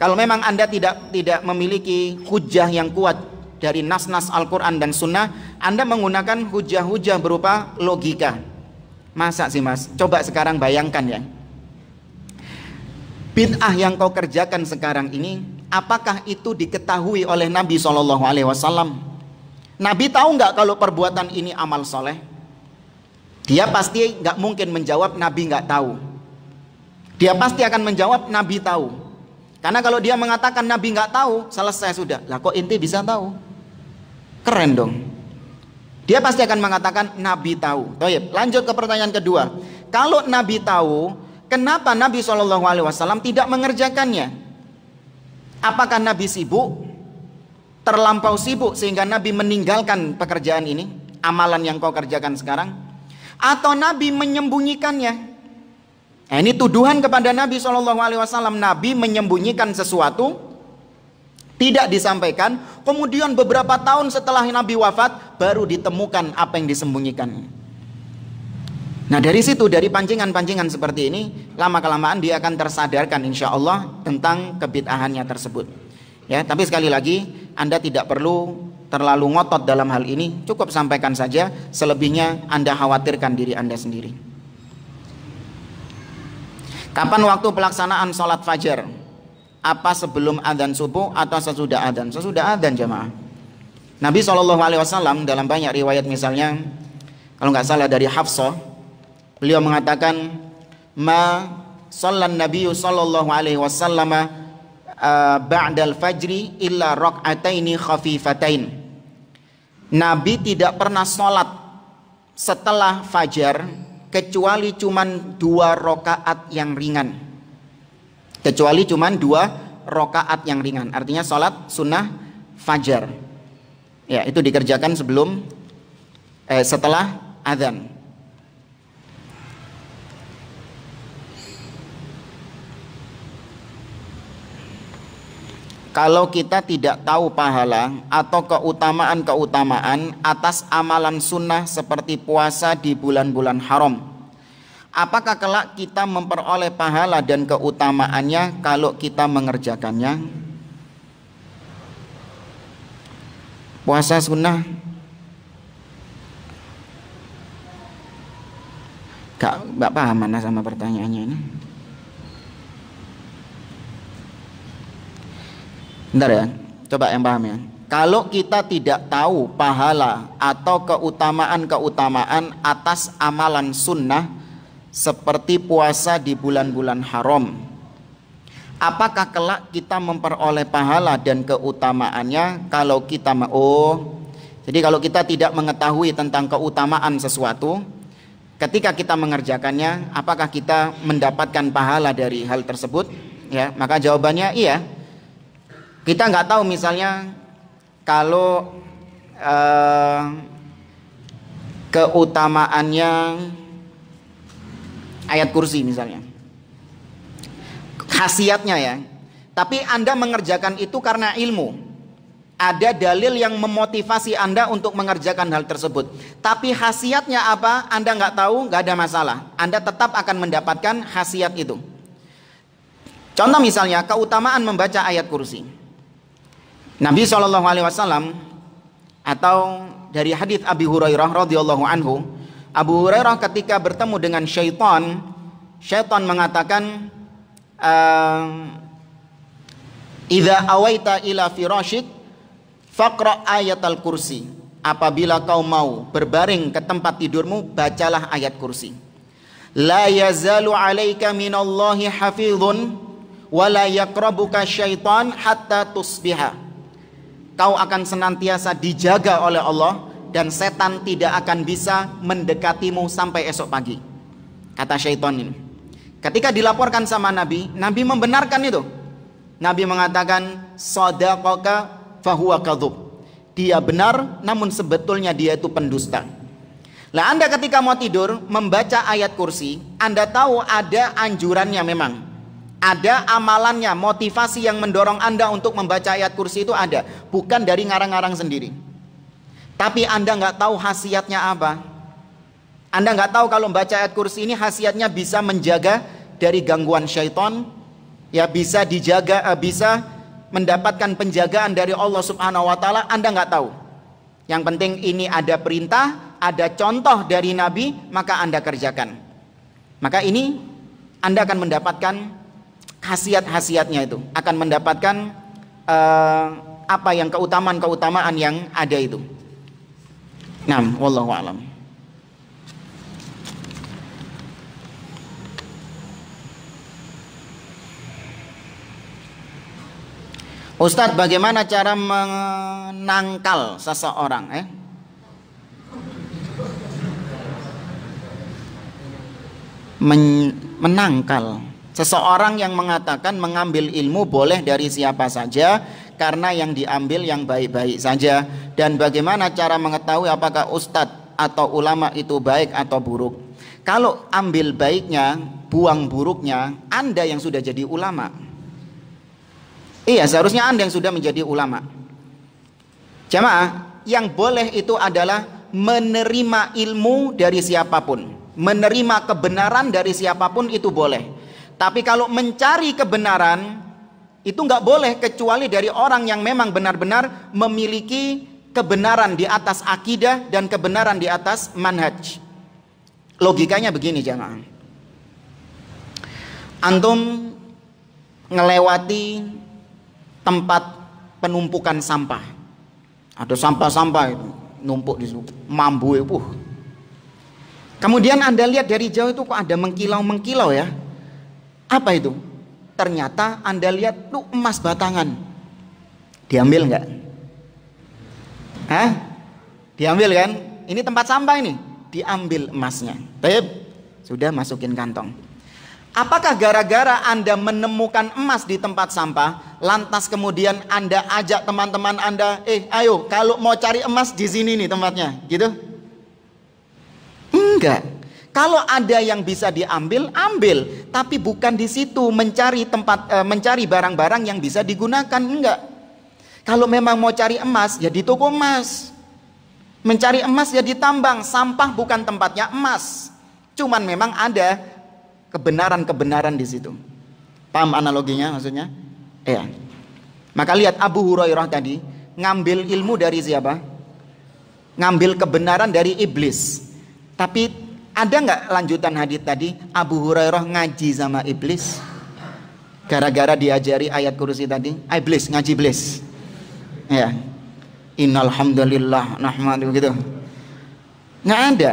S1: Kalau memang Anda tidak tidak memiliki hujah yang kuat dari nas-nas Al-Qur'an dan Sunnah, Anda menggunakan hujah-hujah berupa logika Masa sih mas? Coba sekarang bayangkan ya. Bid'ah yang kau kerjakan sekarang ini, apakah itu diketahui oleh Nabi Shallallahu Alaihi Wasallam? Nabi tahu nggak kalau perbuatan ini amal soleh? Dia pasti nggak mungkin menjawab Nabi nggak tahu. Dia pasti akan menjawab Nabi tahu. Karena kalau dia mengatakan Nabi nggak tahu, selesai sudah. Lah kok inti bisa tahu? Keren dong. Dia pasti akan mengatakan Nabi tahu. Toyib. Lanjut ke pertanyaan kedua. Kalau Nabi tahu, kenapa Nabi Shallallahu Alaihi Wasallam tidak mengerjakannya? Apakah Nabi sibuk? Terlampau sibuk sehingga Nabi meninggalkan pekerjaan ini, amalan yang kau kerjakan sekarang? Atau Nabi menyembunyikannya? Nah, ini tuduhan kepada Nabi Shallallahu Alaihi Wasallam. Nabi menyembunyikan sesuatu tidak disampaikan. Kemudian beberapa tahun setelah Nabi wafat baru ditemukan apa yang disembunyikan. Nah dari situ dari pancingan-pancingan seperti ini lama kelamaan dia akan tersadarkan insya Allah tentang kebitahannya tersebut. Ya tapi sekali lagi anda tidak perlu terlalu ngotot dalam hal ini cukup sampaikan saja selebihnya anda khawatirkan diri anda sendiri. Kapan waktu pelaksanaan sholat fajar? apa sebelum adzan subuh atau sesudah adzan sesudah adzan jamaah. Nabi Shallallahu Alaihi Wasallam dalam banyak riwayat misalnya kalau nggak salah dari Hafsah beliau mengatakan ma sallan Nabi Shallallahu Alaihi Wasallam uh, eh, ba'dal fajri illa rok'ataini khafifatain Nabi tidak pernah sholat setelah fajar kecuali cuman dua rokaat yang ringan kecuali cuman dua rokaat yang ringan artinya sholat sunnah fajar ya itu dikerjakan sebelum eh, setelah adzan kalau kita tidak tahu pahala atau keutamaan-keutamaan atas amalan sunnah seperti puasa di bulan-bulan haram Apakah kelak kita memperoleh pahala dan keutamaannya kalau kita mengerjakannya? Puasa sunnah Gak, gak paham mana sama pertanyaannya ini Bentar ya, coba yang paham ya kalau kita tidak tahu pahala atau keutamaan-keutamaan atas amalan sunnah seperti puasa di bulan-bulan haram. Apakah kelak kita memperoleh pahala dan keutamaannya kalau kita mau? Oh, jadi kalau kita tidak mengetahui tentang keutamaan sesuatu, ketika kita mengerjakannya, apakah kita mendapatkan pahala dari hal tersebut? Ya, maka jawabannya iya. Kita nggak tahu misalnya kalau eh, keutamaannya ayat kursi misalnya. Khasiatnya ya. Tapi Anda mengerjakan itu karena ilmu. Ada dalil yang memotivasi Anda untuk mengerjakan hal tersebut. Tapi khasiatnya apa? Anda nggak tahu, nggak ada masalah. Anda tetap akan mendapatkan khasiat itu. Contoh misalnya keutamaan membaca ayat kursi. Nabi Shallallahu Alaihi Wasallam atau dari hadis Abi Hurairah radhiyallahu anhu Abu Hurairah ketika bertemu dengan syaitan, syaitan mengatakan ehm, Idza awaita ila firasyik faqra ayatal kursi. Apabila kau mau berbaring ke tempat tidurmu, bacalah ayat kursi. La yazalu alaika minallahi hafizun wa la yaqrabuka syaitan hatta tusbiha. Kau akan senantiasa dijaga oleh Allah dan setan tidak akan bisa mendekatimu sampai esok pagi. Kata syaitan ini. Ketika dilaporkan sama Nabi, Nabi membenarkan itu. Nabi mengatakan, Sadaqaka fahuwa kadhub. Dia benar, namun sebetulnya dia itu pendusta. Lah Anda ketika mau tidur, membaca ayat kursi, Anda tahu ada anjurannya memang. Ada amalannya, motivasi yang mendorong Anda untuk membaca ayat kursi itu ada. Bukan dari ngarang-ngarang sendiri. Tapi Anda nggak tahu khasiatnya apa. Anda nggak tahu kalau membaca ayat kursi ini khasiatnya bisa menjaga dari gangguan syaitan, ya bisa dijaga, eh, bisa mendapatkan penjagaan dari Allah Subhanahu Wa Taala. Anda nggak tahu. Yang penting ini ada perintah, ada contoh dari Nabi, maka Anda kerjakan. Maka ini Anda akan mendapatkan khasiat-khasiatnya itu, akan mendapatkan uh, apa yang keutamaan-keutamaan yang ada itu. Nam, wallahu alam. Ustadz, bagaimana cara menangkal seseorang? Eh? Men menangkal seseorang yang mengatakan mengambil ilmu boleh dari siapa saja karena yang diambil yang baik-baik saja dan bagaimana cara mengetahui apakah ustadz atau ulama itu baik atau buruk kalau ambil baiknya buang buruknya anda yang sudah jadi ulama iya seharusnya anda yang sudah menjadi ulama jamaah yang boleh itu adalah menerima ilmu dari siapapun menerima kebenaran dari siapapun itu boleh tapi kalau mencari kebenaran itu nggak boleh kecuali dari orang yang memang benar-benar memiliki kebenaran di atas akidah dan kebenaran di atas manhaj. Logikanya begini jangan Antum ngelewati tempat penumpukan sampah. Ada sampah-sampah itu numpuk di situ, mambu itu. Uh. Kemudian Anda lihat dari jauh itu kok ada mengkilau-mengkilau ya. Apa itu? ternyata Anda lihat tuh emas batangan. Diambil nggak? Hah? Diambil kan? Ini tempat sampah ini. Diambil emasnya. Tip, sudah masukin kantong. Apakah gara-gara Anda menemukan emas di tempat sampah, lantas kemudian Anda ajak teman-teman Anda, "Eh, ayo, kalau mau cari emas di sini nih tempatnya." Gitu? Enggak. Kalau ada yang bisa diambil, ambil, tapi bukan di situ mencari tempat e, mencari barang-barang yang bisa digunakan, enggak. Kalau memang mau cari emas, ya di toko emas. Mencari emas ya di tambang, sampah bukan tempatnya emas. Cuman memang ada kebenaran-kebenaran di situ. Paham analoginya maksudnya? Iya. Maka lihat Abu Hurairah tadi ngambil ilmu dari siapa? Ngambil kebenaran dari iblis. Tapi ada nggak lanjutan hadis tadi Abu Hurairah ngaji sama iblis? Gara-gara diajari ayat kursi tadi, ah, iblis ngaji iblis. Ya. Innalhamdulillah nahmadu gitu. Nggak ada.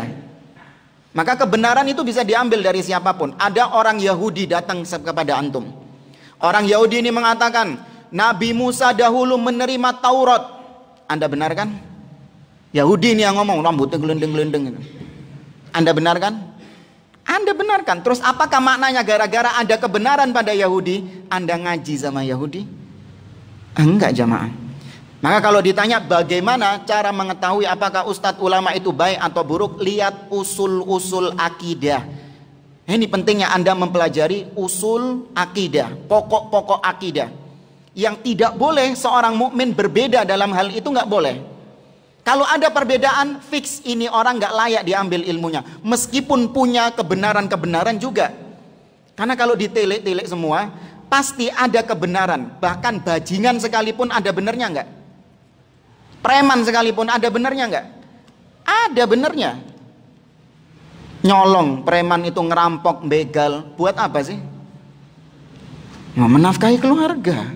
S1: Maka kebenaran itu bisa diambil dari siapapun. Ada orang Yahudi datang kepada antum. Orang Yahudi ini mengatakan, Nabi Musa dahulu menerima Taurat. Anda benar kan? Yahudi ini yang ngomong, rambutnya gelendeng-gelendeng. Gitu. Anda benarkan? Anda benarkan. Terus apakah maknanya gara-gara ada kebenaran pada Yahudi, Anda ngaji sama Yahudi? Enggak jamaah. Maka kalau ditanya bagaimana cara mengetahui apakah ustadz ulama itu baik atau buruk, lihat usul-usul akidah. Ini pentingnya Anda mempelajari usul akidah, pokok-pokok akidah. Yang tidak boleh seorang mukmin berbeda dalam hal itu nggak boleh. Kalau ada perbedaan, fix ini orang nggak layak diambil ilmunya. Meskipun punya kebenaran-kebenaran juga. Karena kalau ditelek-telek semua, pasti ada kebenaran. Bahkan bajingan sekalipun ada benernya nggak? Preman sekalipun ada benernya nggak? Ada benernya. Nyolong, preman itu ngerampok, begal. Buat apa sih? Nggak ya, menafkahi keluarga.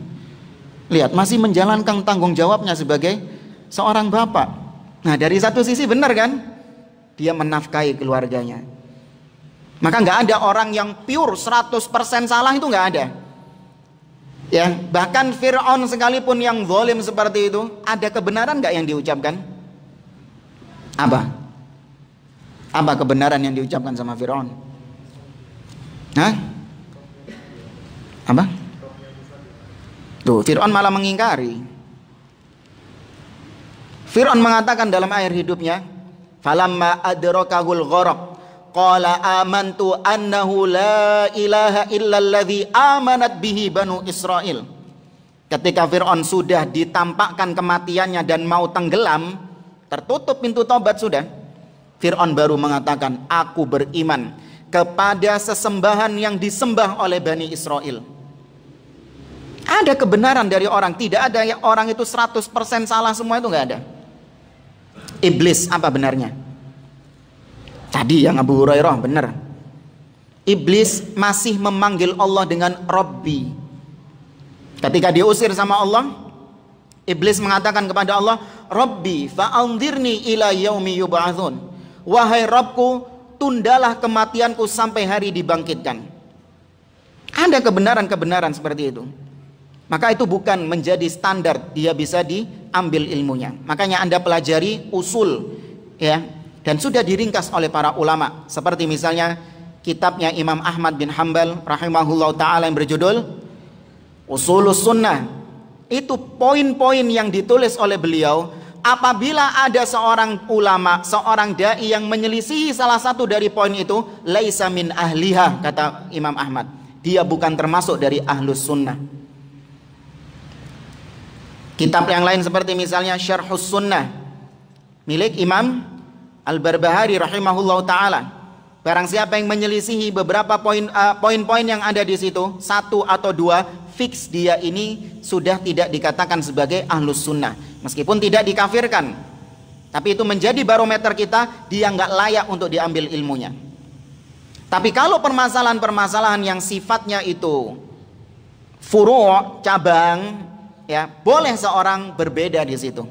S1: Lihat, masih menjalankan tanggung jawabnya sebagai seorang bapak. Nah dari satu sisi benar kan? Dia menafkahi keluarganya. Maka nggak ada orang yang pure 100% salah itu nggak ada. Ya, bahkan Fir'aun sekalipun yang zalim seperti itu, ada kebenaran nggak yang diucapkan? Apa? Apa kebenaran yang diucapkan sama Fir'aun? Hah? Apa? Tuh, Fir'aun malah mengingkari. Fir'aun mengatakan dalam air hidupnya, "Falamma adrakahul gharaq" Qala amantu annahu la ilaha illalladzi amanat bihi banu Israel. Ketika Fir'aun sudah ditampakkan kematiannya dan mau tenggelam, tertutup pintu tobat sudah. Fir'aun baru mengatakan, aku beriman kepada sesembahan yang disembah oleh Bani Israel. Ada kebenaran dari orang, tidak ada orang itu 100% salah semua itu nggak ada iblis apa benarnya? Tadi yang Abu Hurairah benar. Iblis masih memanggil Allah dengan Robbi. Ketika diusir sama Allah, iblis mengatakan kepada Allah, Robbi fa'andirni ila yaumi yub'atsun. Wahai Robku, tundalah kematianku sampai hari dibangkitkan. Ada kebenaran-kebenaran seperti itu. Maka itu bukan menjadi standar dia bisa di ambil ilmunya. Makanya Anda pelajari usul ya dan sudah diringkas oleh para ulama seperti misalnya kitabnya Imam Ahmad bin Hambal rahimahullah taala yang berjudul Usul Sunnah. Itu poin-poin yang ditulis oleh beliau apabila ada seorang ulama, seorang dai yang menyelisihi salah satu dari poin itu, laisa min ahliha kata Imam Ahmad. Dia bukan termasuk dari ahlus sunnah. Kitab yang lain seperti misalnya Syarhus Sunnah milik Imam Al-Barbahari rahimahullah taala. Barang siapa yang menyelisihi beberapa poin uh, poin-poin yang ada di situ, satu atau dua, fix dia ini sudah tidak dikatakan sebagai ahlus sunnah. Meskipun tidak dikafirkan. Tapi itu menjadi barometer kita, dia nggak layak untuk diambil ilmunya. Tapi kalau permasalahan-permasalahan yang sifatnya itu furu' cabang ya boleh seorang berbeda di situ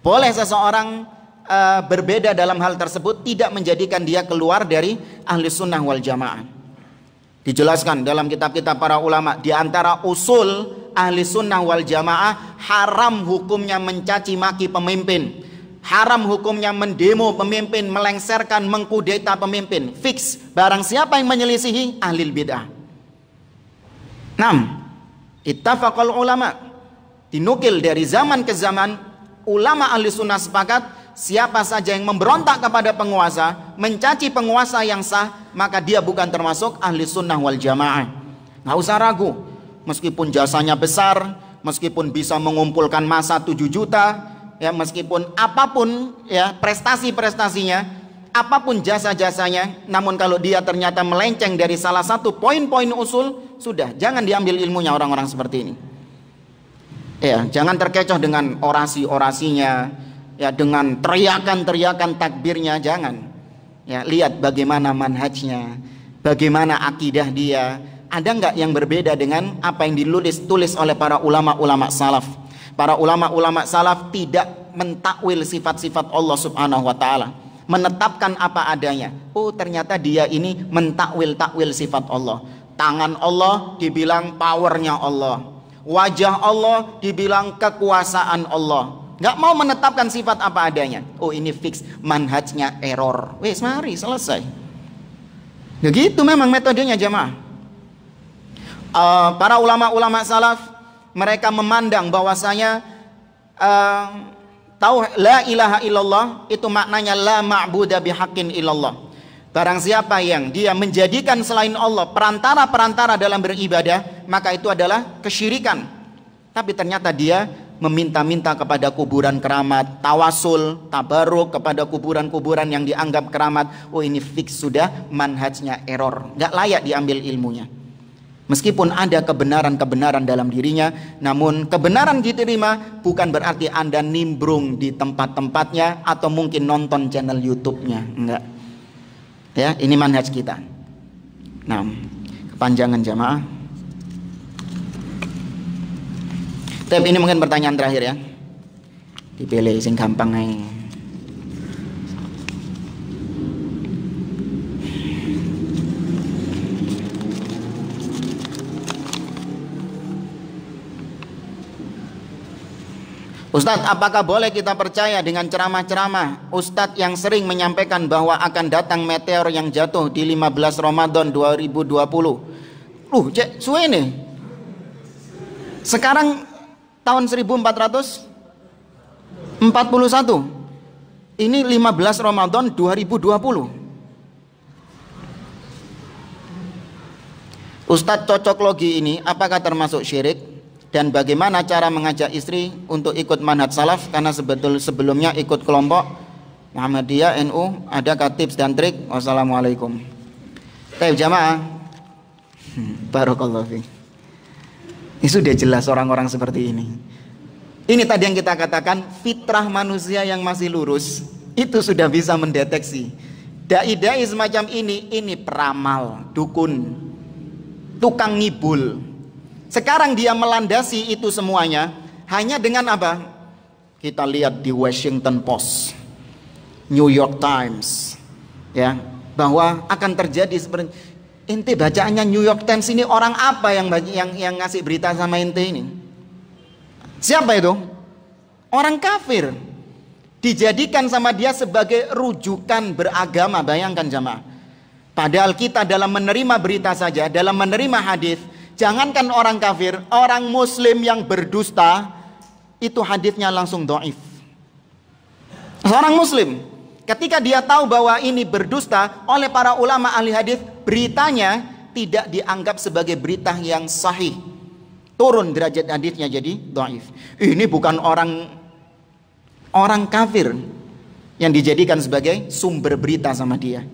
S1: boleh seseorang uh, berbeda dalam hal tersebut tidak menjadikan dia keluar dari ahli sunnah wal jamaah dijelaskan dalam kitab-kitab para ulama di antara usul ahli sunnah wal jamaah haram hukumnya mencaci maki pemimpin haram hukumnya mendemo pemimpin melengserkan mengkudeta pemimpin fix barang siapa yang menyelisihi ahli bid'ah 6 ittafaqal ulama' dinukil dari zaman ke zaman ulama ahli sunnah sepakat siapa saja yang memberontak kepada penguasa mencaci penguasa yang sah maka dia bukan termasuk ahli sunnah wal jamaah nggak usah ragu meskipun jasanya besar meskipun bisa mengumpulkan masa 7 juta ya meskipun apapun ya prestasi-prestasinya apapun jasa-jasanya namun kalau dia ternyata melenceng dari salah satu poin-poin usul sudah jangan diambil ilmunya orang-orang seperti ini Ya, jangan terkecoh dengan orasi-orasinya, ya dengan teriakan-teriakan takbirnya jangan. Ya, lihat bagaimana manhajnya, bagaimana akidah dia. Ada nggak yang berbeda dengan apa yang ditulis tulis oleh para ulama-ulama salaf? Para ulama-ulama salaf tidak mentakwil sifat-sifat Allah Subhanahu wa taala menetapkan apa adanya. Oh, ternyata dia ini mentakwil takwil sifat Allah. Tangan Allah dibilang powernya Allah. Wajah Allah dibilang kekuasaan Allah. Nggak mau menetapkan sifat apa adanya. Oh ini fix manhajnya error. Wes mari selesai. Begitu ya memang metodenya jemaah. Uh, para ulama-ulama salaf mereka memandang bahwasanya uh, eh, tahu la ilaha illallah itu maknanya la ma'budah bihaqqin illallah. Barang siapa yang dia menjadikan selain Allah perantara-perantara dalam beribadah, maka itu adalah kesyirikan. Tapi ternyata dia meminta-minta kepada kuburan keramat, tawasul, tabaruk kepada kuburan-kuburan yang dianggap keramat. Oh ini fix sudah manhajnya error, nggak layak diambil ilmunya. Meskipun ada kebenaran-kebenaran dalam dirinya, namun kebenaran diterima bukan berarti Anda nimbrung di tempat-tempatnya atau mungkin nonton channel YouTube-nya. Enggak. Ya, ini manhaj kita. Nah, kepanjangan jamaah. Tapi ini mungkin pertanyaan terakhir ya. Dipilih sing gampang nih. Ustadz, apakah boleh kita percaya dengan ceramah-ceramah Ustadz yang sering menyampaikan bahwa akan datang meteor yang jatuh di 15 Ramadan 2020? Loh, cek suwe nih. Sekarang tahun 1441. Ini 15 Ramadan 2020. Ustadz cocok logi ini apakah termasuk syirik? dan bagaimana cara mengajak istri untuk ikut manhaj salaf karena sebetul sebelumnya ikut kelompok Muhammadiyah NU ada tips dan trik wassalamualaikum Taib jamaah hmm, Barokallahu fiqh ini sudah jelas orang-orang seperti ini ini tadi yang kita katakan fitrah manusia yang masih lurus itu sudah bisa mendeteksi dai-dai semacam ini ini peramal dukun tukang ngibul sekarang dia melandasi itu semuanya hanya dengan apa? Kita lihat di Washington Post, New York Times, ya bahwa akan terjadi seperti inti bacaannya New York Times ini orang apa yang yang yang ngasih berita sama inti ini? Siapa itu? Orang kafir dijadikan sama dia sebagai rujukan beragama. Bayangkan jamaah. Padahal kita dalam menerima berita saja, dalam menerima hadis, Jangankan orang kafir, orang muslim yang berdusta itu hadisnya langsung doif. Seorang muslim ketika dia tahu bahwa ini berdusta oleh para ulama ahli hadis, beritanya tidak dianggap sebagai berita yang sahih. Turun derajat hadisnya jadi doif. Ini bukan orang orang kafir yang dijadikan sebagai sumber berita sama dia.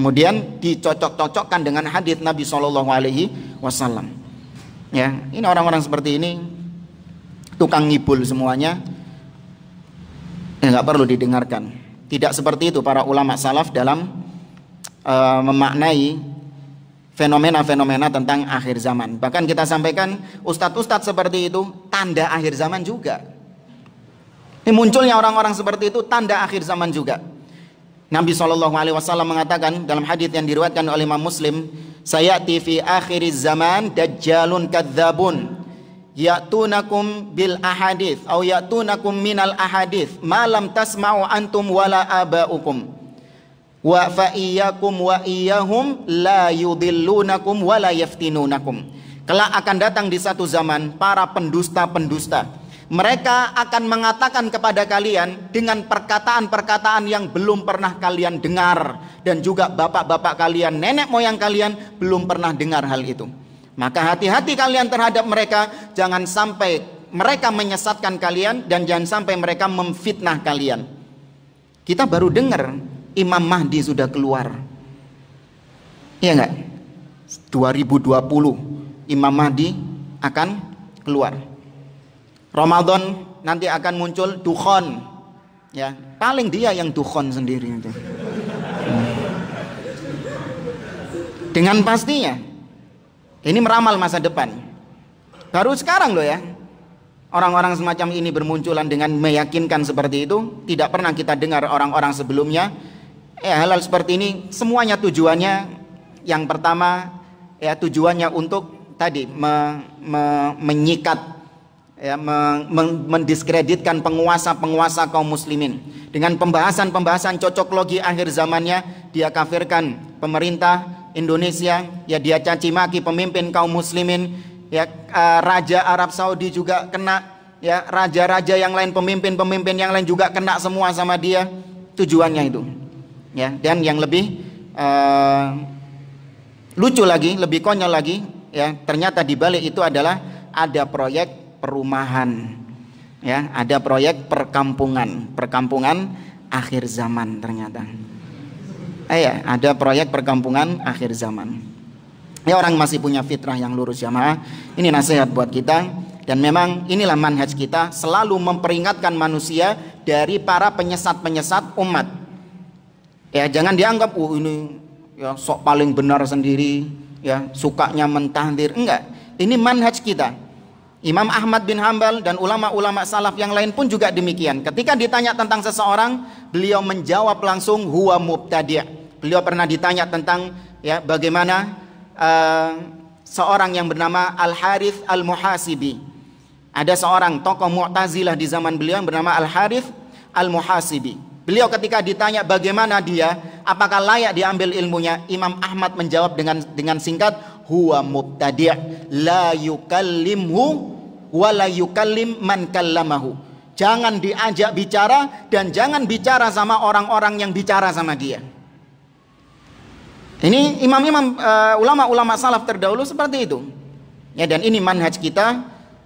S1: Kemudian dicocok-cocokkan dengan hadis Nabi Shallallahu Alaihi Wasallam. Ya, ini orang-orang seperti ini tukang ngibul semuanya. Ya, perlu didengarkan. Tidak seperti itu para ulama salaf dalam uh, memaknai fenomena-fenomena tentang akhir zaman. Bahkan kita sampaikan ustadz-ustadz seperti itu tanda akhir zaman juga. Ini munculnya orang-orang seperti itu tanda akhir zaman juga. Nabi Shallallahu Alaihi Wasallam mengatakan dalam hadis yang diriwayatkan oleh Imam Muslim, saya TV akhir zaman dajjalun kadzabun ya'tunakum bil ahadith atau ya'tunakum minal ahadith malam tasma'u antum wala aba'ukum wa faiyakum wa iyahum la yudillunakum wala yaftinunakum kelak akan datang di satu zaman para pendusta-pendusta mereka akan mengatakan kepada kalian dengan perkataan-perkataan yang belum pernah kalian dengar dan juga bapak-bapak kalian, nenek moyang kalian belum pernah dengar hal itu. Maka hati-hati kalian terhadap mereka, jangan sampai mereka menyesatkan kalian dan jangan sampai mereka memfitnah kalian. Kita baru dengar Imam Mahdi sudah keluar. Iya enggak? 2020 Imam Mahdi akan keluar. Ramadan nanti akan muncul dukhon ya paling dia yang dukhon sendiri itu dengan pastinya ini meramal masa depan baru sekarang loh ya orang-orang semacam ini bermunculan dengan meyakinkan seperti itu tidak pernah kita dengar orang-orang sebelumnya ya eh, hal seperti ini semuanya tujuannya yang pertama ya tujuannya untuk tadi me, me, menyikat ya, mendiskreditkan penguasa-penguasa kaum muslimin. Dengan pembahasan-pembahasan cocok logi akhir zamannya, dia kafirkan pemerintah Indonesia, ya dia caci maki pemimpin kaum muslimin, ya raja Arab Saudi juga kena, ya raja-raja yang lain, pemimpin-pemimpin yang lain juga kena semua sama dia. Tujuannya itu. Ya, dan yang lebih uh, lucu lagi, lebih konyol lagi, ya ternyata di balik itu adalah ada proyek perumahan. Ya, ada proyek perkampungan, perkampungan akhir zaman ternyata. Eh, ya, ada proyek perkampungan akhir zaman. Ya orang masih punya fitrah yang lurus ya jamaah. Ini nasihat buat kita dan memang inilah manhaj kita selalu memperingatkan manusia dari para penyesat-penyesat umat. Ya, jangan dianggap oh ini ya sok paling benar sendiri, ya sukanya mentahdir. Enggak, ini manhaj kita. Imam Ahmad bin Hambal dan ulama-ulama salaf yang lain pun juga demikian. Ketika ditanya tentang seseorang, beliau menjawab langsung huwa mubtadi'. Beliau pernah ditanya tentang ya bagaimana uh, seorang yang bernama Al Harith Al Muhasibi. Ada seorang tokoh Mu'tazilah di zaman beliau yang bernama Al Harith Al Muhasibi. Beliau ketika ditanya bagaimana dia, apakah layak diambil ilmunya, Imam Ahmad menjawab dengan dengan singkat huwa mubtadi' la yukallimhu wa la yukallim man kallamahu. Jangan diajak bicara dan jangan bicara sama orang-orang yang bicara sama dia. Ini imam-imam uh, ulama-ulama salaf terdahulu seperti itu. Ya dan ini manhaj kita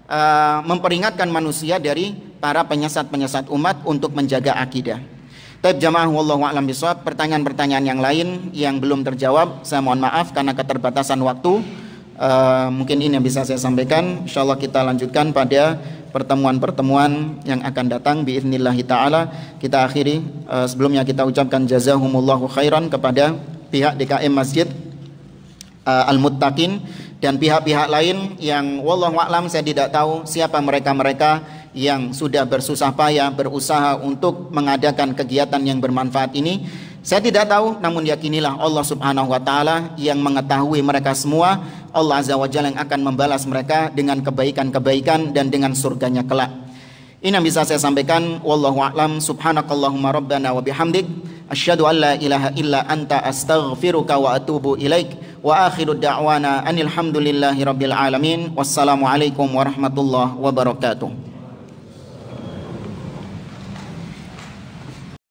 S1: uh, memperingatkan manusia dari para penyesat-penyesat umat untuk menjaga akidah. Taib jamaah wallahu a'lam bisawab. Pertanyaan-pertanyaan yang lain yang belum terjawab, saya mohon maaf karena keterbatasan waktu. Uh, mungkin ini yang bisa saya sampaikan. Insyaallah kita lanjutkan pada pertemuan-pertemuan yang akan datang biiznillah taala. Kita akhiri uh, sebelumnya kita ucapkan jazahumullahu khairan kepada pihak DKM Masjid uh, Al-Muttaqin dan pihak-pihak lain yang wallahu a'lam saya tidak tahu siapa mereka-mereka mereka yang sudah bersusah payah berusaha untuk mengadakan kegiatan yang bermanfaat ini. Saya tidak tahu namun yakinilah Allah Subhanahu wa taala yang mengetahui mereka semua. Allah Azza wa Jalla yang akan membalas mereka dengan kebaikan-kebaikan dan dengan surganya kelak. Ini yang bisa saya sampaikan wallahu a'lam subhanakallahumma rabbana wa bihamdik asyhadu an la ilaha illa anta astaghfiruka wa atubu ilaik wa akhiru da'wana anil hamdulillahi rabbil alamin wassalamu alaikum warahmatullahi wabarakatuh.